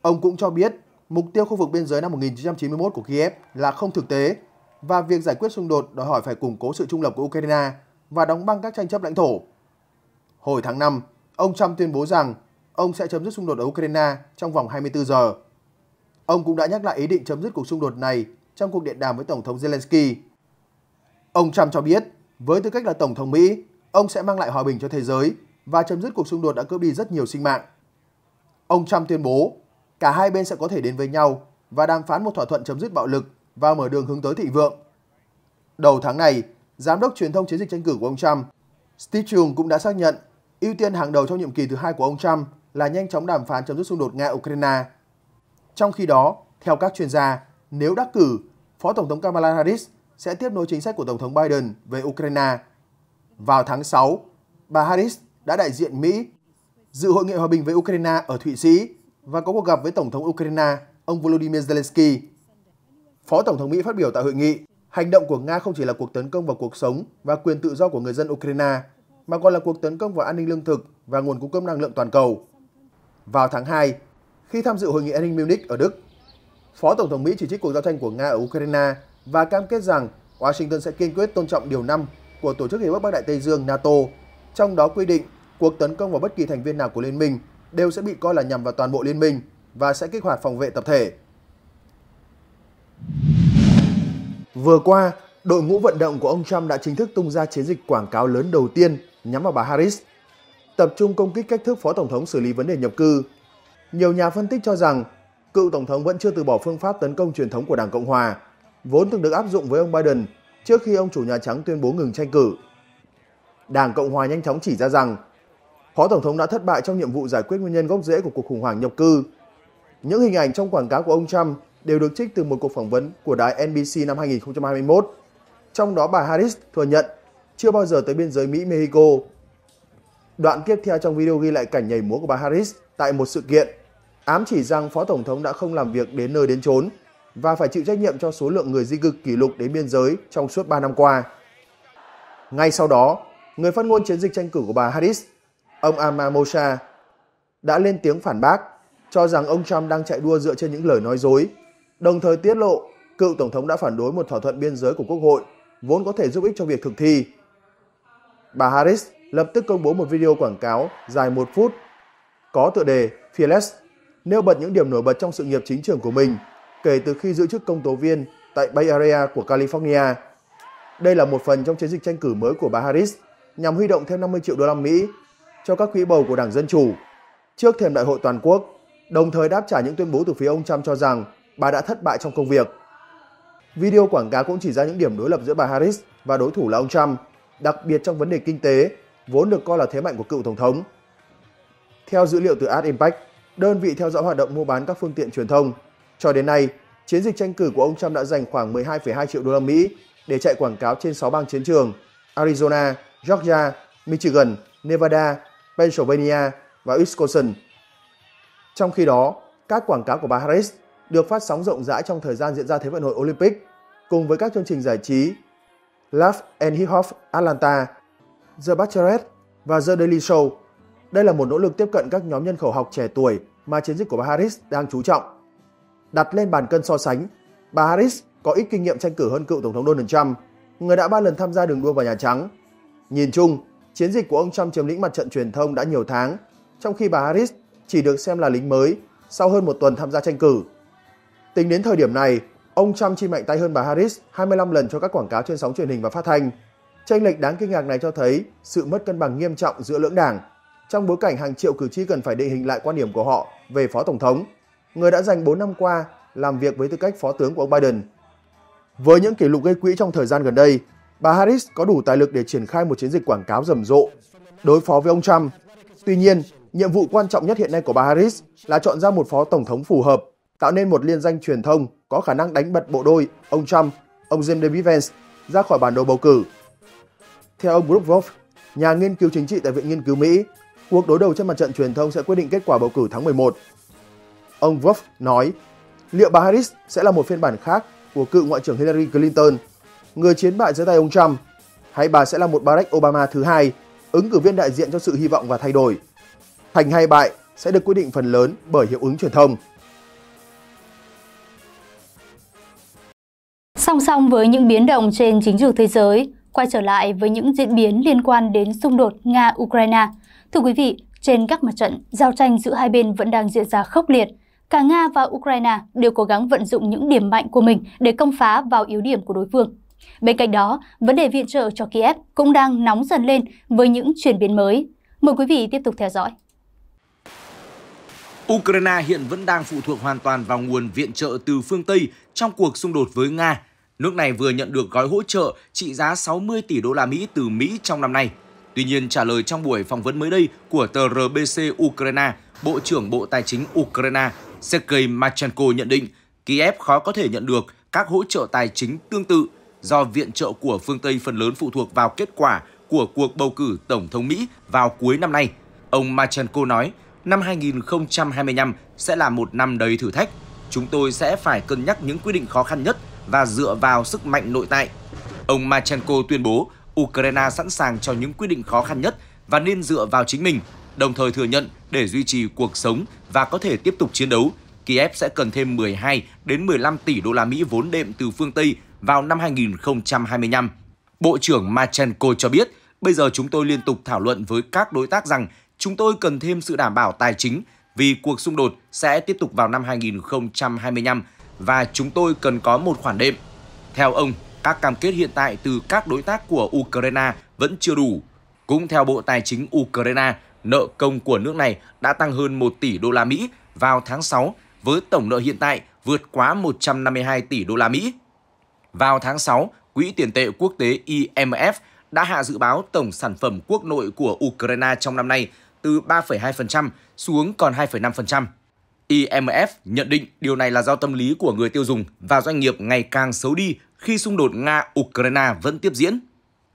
Ông cũng cho biết mục tiêu khu vực biên giới năm 1991 của Kiev là không thực tế và việc giải quyết xung đột đòi hỏi phải củng cố sự trung lập của Ukraine và đóng băng các tranh chấp lãnh thổ. Hồi tháng 5, ông Trump tuyên bố rằng ông sẽ chấm dứt xung đột ở Ukraine trong vòng 24 giờ. Ông cũng đã nhắc lại ý định chấm dứt cuộc xung đột này trong cuộc điện đàm với Tổng thống Zelensky. Ông Trump cho biết, với tư cách là Tổng thống Mỹ, ông sẽ mang lại hòa bình cho thế giới và chấm dứt cuộc xung đột đã cướp đi rất nhiều sinh mạng. Ông Trump tuyên bố, cả hai bên sẽ có thể đến với nhau và đàm phán một thỏa thuận chấm dứt bạo lực và mở đường hướng tới thị vượng. Đầu tháng này, Giám đốc truyền thông chiến dịch tranh cử của ông Trump, Steve Chung cũng đã xác nhận ưu tiên hàng đầu trong nhiệm kỳ thứ hai của ông Trump là nhanh chóng đàm phán chấm dứt xung đột Nga-Ukraine. Trong khi đó, theo các chuyên gia, nếu đắc cử, Phó Tổng thống Kamala Harris sẽ tiếp nối chính sách của Tổng thống Biden về Ukraine. Vào tháng 6, bà Harris đã đại diện Mỹ dự hội nghị hòa bình với Ukraine ở Thụy Sĩ và có cuộc gặp với Tổng thống Ukraine, ông Volodymyr Zelensky. Phó Tổng thống Mỹ phát biểu tại hội nghị, hành động của Nga không chỉ là cuộc tấn công vào cuộc sống và quyền tự do của người dân Ukraine, mà còn là cuộc tấn công vào an ninh lương thực và nguồn cung cấp năng lượng toàn cầu. Vào tháng 2, khi tham dự hội nghị an ninh Munich ở Đức, Phó Tổng thống Mỹ chỉ trích cuộc giao tranh của Nga ở Ukraine và cam kết rằng Washington sẽ kiên quyết tôn trọng điều 5 của Tổ chức Hiệp ước Bắc Đại Tây Dương NATO, trong đó quy định cuộc tấn công vào bất kỳ thành viên nào của liên minh đều sẽ bị coi là nhằm vào toàn bộ liên minh và sẽ kích hoạt phòng vệ tập thể. Vừa qua, đội ngũ vận động của ông Trump đã chính thức tung ra chiến dịch quảng cáo lớn đầu tiên nhắm vào bà Harris, tập trung công kích cách thức Phó Tổng thống xử lý vấn đề nhập cư. Nhiều nhà phân tích cho rằng cựu Tổng thống vẫn chưa từ bỏ phương pháp tấn công truyền thống của Đảng Cộng Hòa, vốn từng được áp dụng với ông Biden trước khi ông chủ Nhà Trắng tuyên bố ngừng tranh cử. Đảng Cộng Hòa nhanh chóng chỉ ra rằng Phó Tổng thống đã thất bại trong nhiệm vụ giải quyết nguyên nhân gốc rễ của cuộc khủng hoảng nhập cư. Những hình ảnh trong quảng cáo của ông Trump đều được trích từ một cuộc phỏng vấn của đài NBC năm 2021. Trong đó bà Harris thừa nhận chưa bao giờ tới biên giới Mỹ-Mexico. Đoạn tiếp theo trong video ghi lại cảnh nhảy múa của bà Harris tại một sự kiện ám chỉ rằng Phó Tổng thống đã không làm việc đến nơi đến chốn và phải chịu trách nhiệm cho số lượng người di cư kỷ lục đến biên giới trong suốt 3 năm qua. Ngay sau đó, người phát ngôn chiến dịch tranh cử của bà Harris, ông Amamosha, đã lên tiếng phản bác, cho rằng ông Trump đang chạy đua dựa trên những lời nói dối, đồng thời tiết lộ cựu Tổng thống đã phản đối một thỏa thuận biên giới của Quốc hội, vốn có thể giúp ích cho việc thực thi. Bà Harris lập tức công bố một video quảng cáo dài một phút có tựa đề Fearless nêu bật những điểm nổi bật trong sự nghiệp chính trưởng của mình kể từ khi giữ chức công tố viên tại Bay Area của California. Đây là một phần trong chiến dịch tranh cử mới của bà Harris nhằm huy động thêm 50 triệu đô la Mỹ cho các quỹ bầu của Đảng Dân Chủ trước thềm đại hội toàn quốc, đồng thời đáp trả những tuyên bố từ phía ông Trump cho rằng bà đã thất bại trong công việc. Video quảng cáo cũng chỉ ra những điểm đối lập giữa bà Harris và đối thủ là ông Trump, đặc biệt trong vấn đề kinh tế, vốn được coi là thế mạnh của cựu Tổng thống. Theo dữ liệu từ Ad Impact, đơn vị theo dõi hoạt động mua bán các phương tiện truyền thông. Cho đến nay, chiến dịch tranh cử của ông Trump đã dành khoảng 12,2 triệu đô la Mỹ để chạy quảng cáo trên 6 bang chiến trường Arizona, Georgia, Michigan, Nevada, Pennsylvania và Wisconsin. Trong khi đó, các quảng cáo của bà Harris được phát sóng rộng rãi trong thời gian diễn ra Thế vận hội Olympic cùng với các chương trình giải trí Love and Hip Hop Atlanta, The Bachelorette và The Daily Show đây là một nỗ lực tiếp cận các nhóm nhân khẩu học trẻ tuổi mà chiến dịch của bà Harris đang chú trọng. Đặt lên bàn cân so sánh, bà Harris có ít kinh nghiệm tranh cử hơn cựu Tổng thống Donald Trump, người đã ba lần tham gia đường đua vào Nhà Trắng. Nhìn chung, chiến dịch của ông Trump chiếm lĩnh mặt trận truyền thông đã nhiều tháng, trong khi bà Harris chỉ được xem là lính mới sau hơn một tuần tham gia tranh cử. Tính đến thời điểm này, ông Trump chi mạnh tay hơn bà Harris 25 lần cho các quảng cáo trên sóng truyền hình và phát thanh. Tranh lệch đáng kinh ngạc này cho thấy sự mất cân bằng nghiêm trọng giữa lưỡng đảng trong bối cảnh hàng triệu cử tri cần phải định hình lại quan điểm của họ về Phó Tổng thống, người đã dành 4 năm qua làm việc với tư cách Phó tướng của ông Biden. Với những kỷ lục gây quỹ trong thời gian gần đây, bà Harris có đủ tài lực để triển khai một chiến dịch quảng cáo rầm rộ đối phó với ông Trump. Tuy nhiên, nhiệm vụ quan trọng nhất hiện nay của bà Harris là chọn ra một phó tổng thống phù hợp, tạo nên một liên danh truyền thông có khả năng đánh bật bộ đôi ông Trump, ông Jim Davis Vance ra khỏi bản đồ bầu cử. Theo ông Brook Wolf, nhà nghiên cứu chính trị tại Viện Nghiên cứu Mỹ, cuộc đối đầu trên mặt trận truyền thông sẽ quyết định kết quả bầu cử tháng 11. Ông Wolf nói, liệu bà Harris sẽ là một phiên bản khác của cựu Ngoại trưởng Hillary Clinton, người chiến bại dưới tay ông Trump, hay bà sẽ là một Barack Obama thứ hai, ứng cử viên đại diện cho sự hy vọng và thay đổi. Thành hay bại sẽ được quyết định phần lớn bởi hiệu ứng truyền thông. Song song với những biến động trên chính trường thế giới, quay trở lại với những diễn biến liên quan đến xung đột Nga-Ukraine – Thưa quý vị, trên các mặt trận, giao tranh giữa hai bên vẫn đang diễn ra khốc liệt. Cả Nga và Ukraine đều cố gắng vận dụng những điểm mạnh của mình để công phá vào yếu điểm của đối phương. Bên cạnh đó, vấn đề viện trợ cho Kiev cũng đang nóng dần lên với những chuyển biến mới. Mời quý vị tiếp tục theo dõi. Ukraine hiện vẫn đang phụ thuộc hoàn toàn vào nguồn viện trợ từ phương Tây trong cuộc xung đột với Nga. Nước này vừa nhận được gói hỗ trợ trị giá 60 tỷ đô la Mỹ từ Mỹ trong năm nay – Tuy nhiên, trả lời trong buổi phỏng vấn mới đây của TRBC Ukraine, Bộ trưởng Bộ Tài chính Ukraine Sergei Marchenko nhận định Kiev khó có thể nhận được các hỗ trợ tài chính tương tự do viện trợ của phương Tây phần lớn phụ thuộc vào kết quả của cuộc bầu cử Tổng thống Mỹ vào cuối năm nay. Ông Marchenko nói, năm 2025 sẽ là một năm đầy thử thách. Chúng tôi sẽ phải cân nhắc những quyết định khó khăn nhất và dựa vào sức mạnh nội tại. Ông Marchenko tuyên bố Ukraine sẵn sàng cho những quyết định khó khăn nhất và nên dựa vào chính mình, đồng thời thừa nhận để duy trì cuộc sống và có thể tiếp tục chiến đấu, Kiev sẽ cần thêm 12 đến 15 tỷ đô la Mỹ vốn đệm từ phương Tây vào năm 2025. Bộ trưởng Machenko cho biết, bây giờ chúng tôi liên tục thảo luận với các đối tác rằng chúng tôi cần thêm sự đảm bảo tài chính vì cuộc xung đột sẽ tiếp tục vào năm 2025 và chúng tôi cần có một khoản đệm. Theo ông, các cam kết hiện tại từ các đối tác của Ukraine vẫn chưa đủ. Cũng theo Bộ Tài chính Ukraine, nợ công của nước này đã tăng hơn 1 tỷ đô la Mỹ vào tháng 6 với tổng nợ hiện tại vượt quá 152 tỷ đô la Mỹ. Vào tháng 6, Quỹ tiền tệ quốc tế IMF đã hạ dự báo tổng sản phẩm quốc nội của Ukraine trong năm nay từ 3,2% xuống còn 2,5%. IMF nhận định điều này là do tâm lý của người tiêu dùng và doanh nghiệp ngày càng xấu đi khi xung đột Nga-Ukraine vẫn tiếp diễn.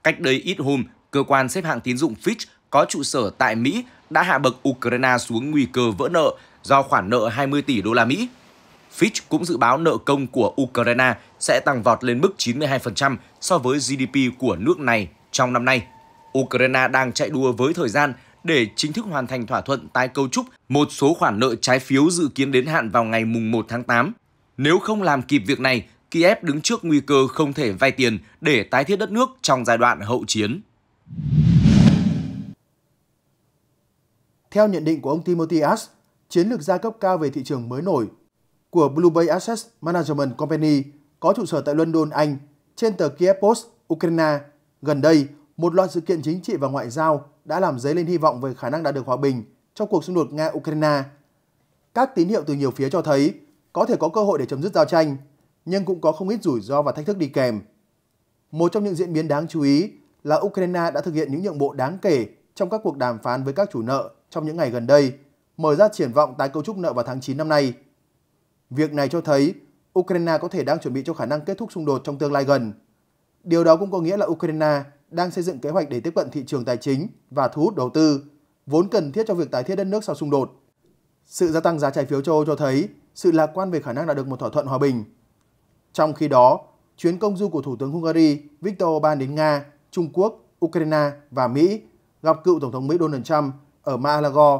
Cách đây ít hôm, cơ quan xếp hạng tín dụng Fitch có trụ sở tại Mỹ đã hạ bậc Ukraine xuống nguy cơ vỡ nợ do khoản nợ 20 tỷ đô la Mỹ. Fitch cũng dự báo nợ công của Ukraine sẽ tăng vọt lên mức 92% so với GDP của nước này trong năm nay. Ukraine đang chạy đua với thời gian để chính thức hoàn thành thỏa thuận tái cấu trúc một số khoản nợ trái phiếu dự kiến đến hạn vào ngày mùng 1 tháng 8. Nếu không làm kịp việc này Kiev đứng trước nguy cơ không thể vay tiền để tái thiết đất nước trong giai đoạn hậu chiến. Theo nhận định của ông Timothy Ash, chiến lược gia cấp cao về thị trường mới nổi của Blue Bay Asset Management Company có trụ sở tại London, Anh, trên tờ Kiev Post, Ukraine, gần đây, một loạt sự kiện chính trị và ngoại giao đã làm dấy lên hy vọng về khả năng đạt được hòa bình trong cuộc xung đột Nga-Ukraine. Các tín hiệu từ nhiều phía cho thấy có thể có cơ hội để chấm dứt giao tranh – nhưng cũng có không ít rủi ro và thách thức đi kèm. Một trong những diễn biến đáng chú ý là Ukraine đã thực hiện những nhượng bộ đáng kể trong các cuộc đàm phán với các chủ nợ trong những ngày gần đây, mở ra triển vọng tái cấu trúc nợ vào tháng 9 năm nay. Việc này cho thấy Ukraine có thể đang chuẩn bị cho khả năng kết thúc xung đột trong tương lai gần. Điều đó cũng có nghĩa là Ukraine đang xây dựng kế hoạch để tiếp cận thị trường tài chính và thu hút đầu tư, vốn cần thiết cho việc tái thiết đất nước sau xung đột. Sự gia tăng giá trái phiếu châu Âu cho thấy sự lạc quan về khả năng đạt được một thỏa thuận hòa bình trong khi đó, chuyến công du của Thủ tướng Hungary Viktor Orbán đến Nga, Trung Quốc, Ukraine và Mỹ gặp cựu Tổng thống Mỹ Donald Trump ở malaga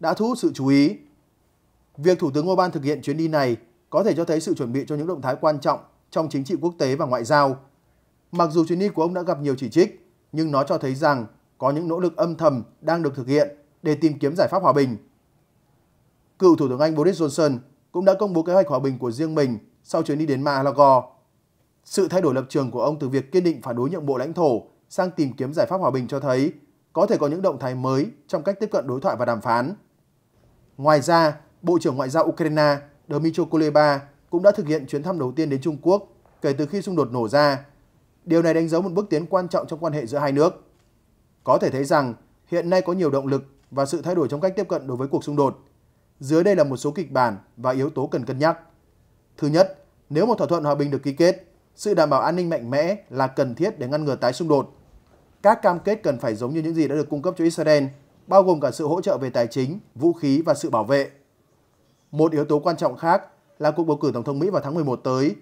đã thu hút sự chú ý. Việc Thủ tướng Orbán thực hiện chuyến đi này có thể cho thấy sự chuẩn bị cho những động thái quan trọng trong chính trị quốc tế và ngoại giao. Mặc dù chuyến đi của ông đã gặp nhiều chỉ trích, nhưng nó cho thấy rằng có những nỗ lực âm thầm đang được thực hiện để tìm kiếm giải pháp hòa bình. Cựu Thủ tướng Anh Boris Johnson cũng đã công bố kế hoạch hòa bình của riêng mình sau chuyến đi đến Malaga, Sự thay đổi lập trường của ông từ việc kiên định phản đối nhượng bộ lãnh thổ sang tìm kiếm giải pháp hòa bình cho thấy có thể có những động thái mới trong cách tiếp cận đối thoại và đàm phán. Ngoài ra, Bộ trưởng Ngoại giao Ukraine Dmytro Kuleba cũng đã thực hiện chuyến thăm đầu tiên đến Trung Quốc kể từ khi xung đột nổ ra. Điều này đánh dấu một bước tiến quan trọng trong quan hệ giữa hai nước. Có thể thấy rằng hiện nay có nhiều động lực và sự thay đổi trong cách tiếp cận đối với cuộc xung đột. Dưới đây là một số kịch bản và yếu tố cần cân nhắc. Thứ nhất, nếu một thỏa thuận hòa bình được ký kết, sự đảm bảo an ninh mạnh mẽ là cần thiết để ngăn ngừa tái xung đột. Các cam kết cần phải giống như những gì đã được cung cấp cho Israel, bao gồm cả sự hỗ trợ về tài chính, vũ khí và sự bảo vệ. Một yếu tố quan trọng khác là cuộc bầu cử Tổng thống Mỹ vào tháng 11 tới.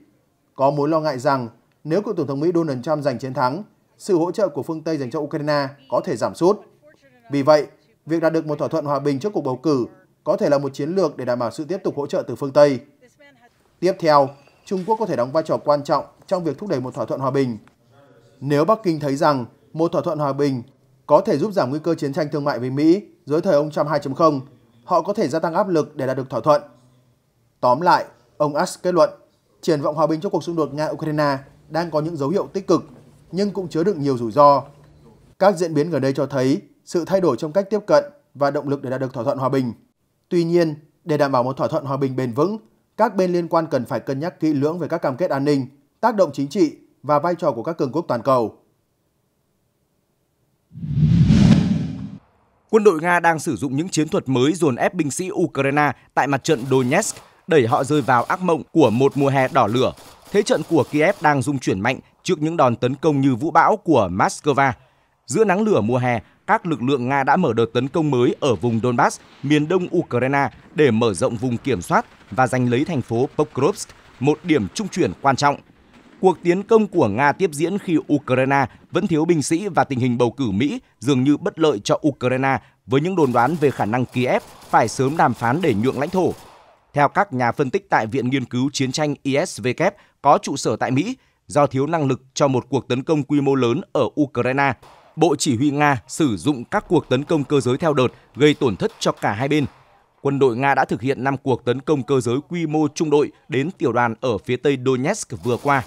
Có mối lo ngại rằng nếu cựu Tổng thống Mỹ Donald Trump giành chiến thắng, sự hỗ trợ của phương Tây dành cho Ukraine có thể giảm sút. Vì vậy, việc đạt được một thỏa thuận hòa bình trước cuộc bầu cử có thể là một chiến lược để đảm bảo sự tiếp tục hỗ trợ từ phương Tây. Tiếp theo, Trung Quốc có thể đóng vai trò quan trọng trong việc thúc đẩy một thỏa thuận hòa bình. Nếu Bắc Kinh thấy rằng một thỏa thuận hòa bình có thể giúp giảm nguy cơ chiến tranh thương mại với Mỹ dưới thời ông Trump 2.0, họ có thể gia tăng áp lực để đạt được thỏa thuận. Tóm lại, ông Ash kết luận, triển vọng hòa bình cho cuộc xung đột Nga-Ukraine đang có những dấu hiệu tích cực, nhưng cũng chứa đựng nhiều rủi ro. Các diễn biến gần đây cho thấy sự thay đổi trong cách tiếp cận và động lực để đạt được thỏa thuận hòa bình. Tuy nhiên, để đảm bảo một thỏa thuận hòa bình bền vững, các bên liên quan cần phải cân nhắc kỹ lưỡng về các cam kết an ninh, tác động chính trị và vai trò của các cường quốc toàn cầu. Quân đội Nga đang sử dụng những chiến thuật mới dồn ép binh sĩ Ukraine tại mặt trận Donetsk, đẩy họ rơi vào ác mộng của một mùa hè đỏ lửa. Thế trận của Kiev đang rung chuyển mạnh trước những đòn tấn công như vũ bão của Moscow. Giữa nắng lửa mùa hè, các lực lượng Nga đã mở đợt tấn công mới ở vùng Donbass, miền đông Ukraine để mở rộng vùng kiểm soát và giành lấy thành phố Pokrovsk, một điểm trung chuyển quan trọng. Cuộc tiến công của Nga tiếp diễn khi Ukraine vẫn thiếu binh sĩ và tình hình bầu cử Mỹ dường như bất lợi cho Ukraine với những đồn đoán về khả năng Kiev phải sớm đàm phán để nhượng lãnh thổ. Theo các nhà phân tích tại Viện Nghiên cứu Chiến tranh ISW có trụ sở tại Mỹ, do thiếu năng lực cho một cuộc tấn công quy mô lớn ở Ukraine, Bộ Chỉ huy Nga sử dụng các cuộc tấn công cơ giới theo đợt gây tổn thất cho cả hai bên – quân đội Nga đã thực hiện 5 cuộc tấn công cơ giới quy mô trung đội đến tiểu đoàn ở phía tây Donetsk vừa qua.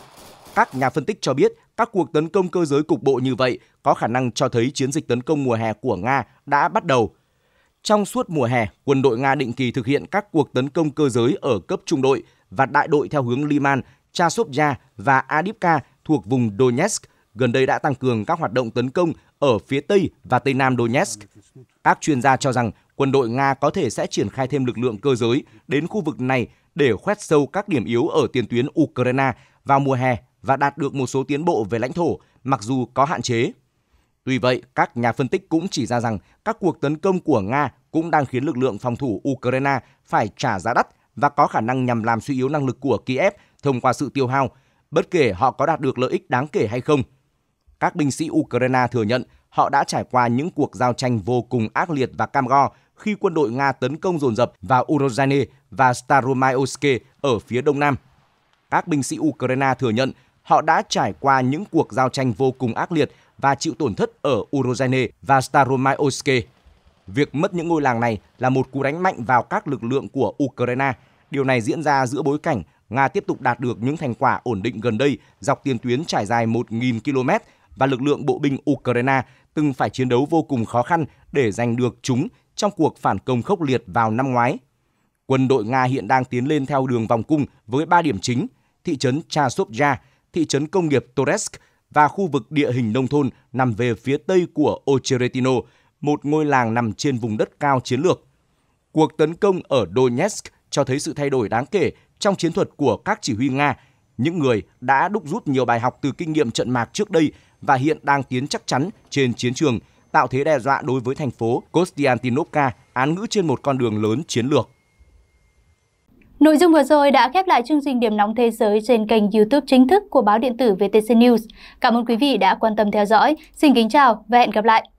Các nhà phân tích cho biết, các cuộc tấn công cơ giới cục bộ như vậy có khả năng cho thấy chiến dịch tấn công mùa hè của Nga đã bắt đầu. Trong suốt mùa hè, quân đội Nga định kỳ thực hiện các cuộc tấn công cơ giới ở cấp trung đội và đại đội theo hướng Liman, Chasovya và Adipka thuộc vùng Donetsk, gần đây đã tăng cường các hoạt động tấn công ở phía tây và tây nam Donetsk. Các chuyên gia cho rằng quân đội Nga có thể sẽ triển khai thêm lực lượng cơ giới đến khu vực này để khoét sâu các điểm yếu ở tiền tuyến Ukraine vào mùa hè và đạt được một số tiến bộ về lãnh thổ, mặc dù có hạn chế. Tuy vậy, các nhà phân tích cũng chỉ ra rằng các cuộc tấn công của Nga cũng đang khiến lực lượng phòng thủ Ukraine phải trả giá đắt và có khả năng nhằm làm suy yếu năng lực của Kiev thông qua sự tiêu hao, bất kể họ có đạt được lợi ích đáng kể hay không. Các binh sĩ Ukraine thừa nhận họ đã trải qua những cuộc giao tranh vô cùng ác liệt và cam go khi quân đội Nga tấn công dồn dập vào Urozhane và Staromayoske ở phía đông nam. Các binh sĩ Ukraine thừa nhận họ đã trải qua những cuộc giao tranh vô cùng ác liệt và chịu tổn thất ở Urozhane và Staromayoske. Việc mất những ngôi làng này là một cú đánh mạnh vào các lực lượng của Ukraine. Điều này diễn ra giữa bối cảnh Nga tiếp tục đạt được những thành quả ổn định gần đây dọc tiền tuyến trải dài 1.000 km và lực lượng bộ binh Ukraine từng phải chiến đấu vô cùng khó khăn để giành được chúng trong cuộc phản công khốc liệt vào năm ngoái. Quân đội Nga hiện đang tiến lên theo đường vòng cung với ba điểm chính, thị trấn Chasovya, thị trấn công nghiệp Toresk và khu vực địa hình nông thôn nằm về phía tây của Ocheretino, một ngôi làng nằm trên vùng đất cao chiến lược. Cuộc tấn công ở Donetsk cho thấy sự thay đổi đáng kể trong chiến thuật của các chỉ huy Nga, những người đã đúc rút nhiều bài học từ kinh nghiệm trận mạc trước đây và hiện đang tiến chắc chắn trên chiến trường – tạo thế đe dọa đối với thành phố Kostiantynivka, án ngữ trên một con đường lớn chiến lược. Nội dung vừa rồi đã khép lại chương trình Điểm nóng thế giới trên kênh YouTube chính thức của báo điện tử VTC News. Cảm ơn quý vị đã quan tâm theo dõi. Xin kính chào và hẹn gặp lại.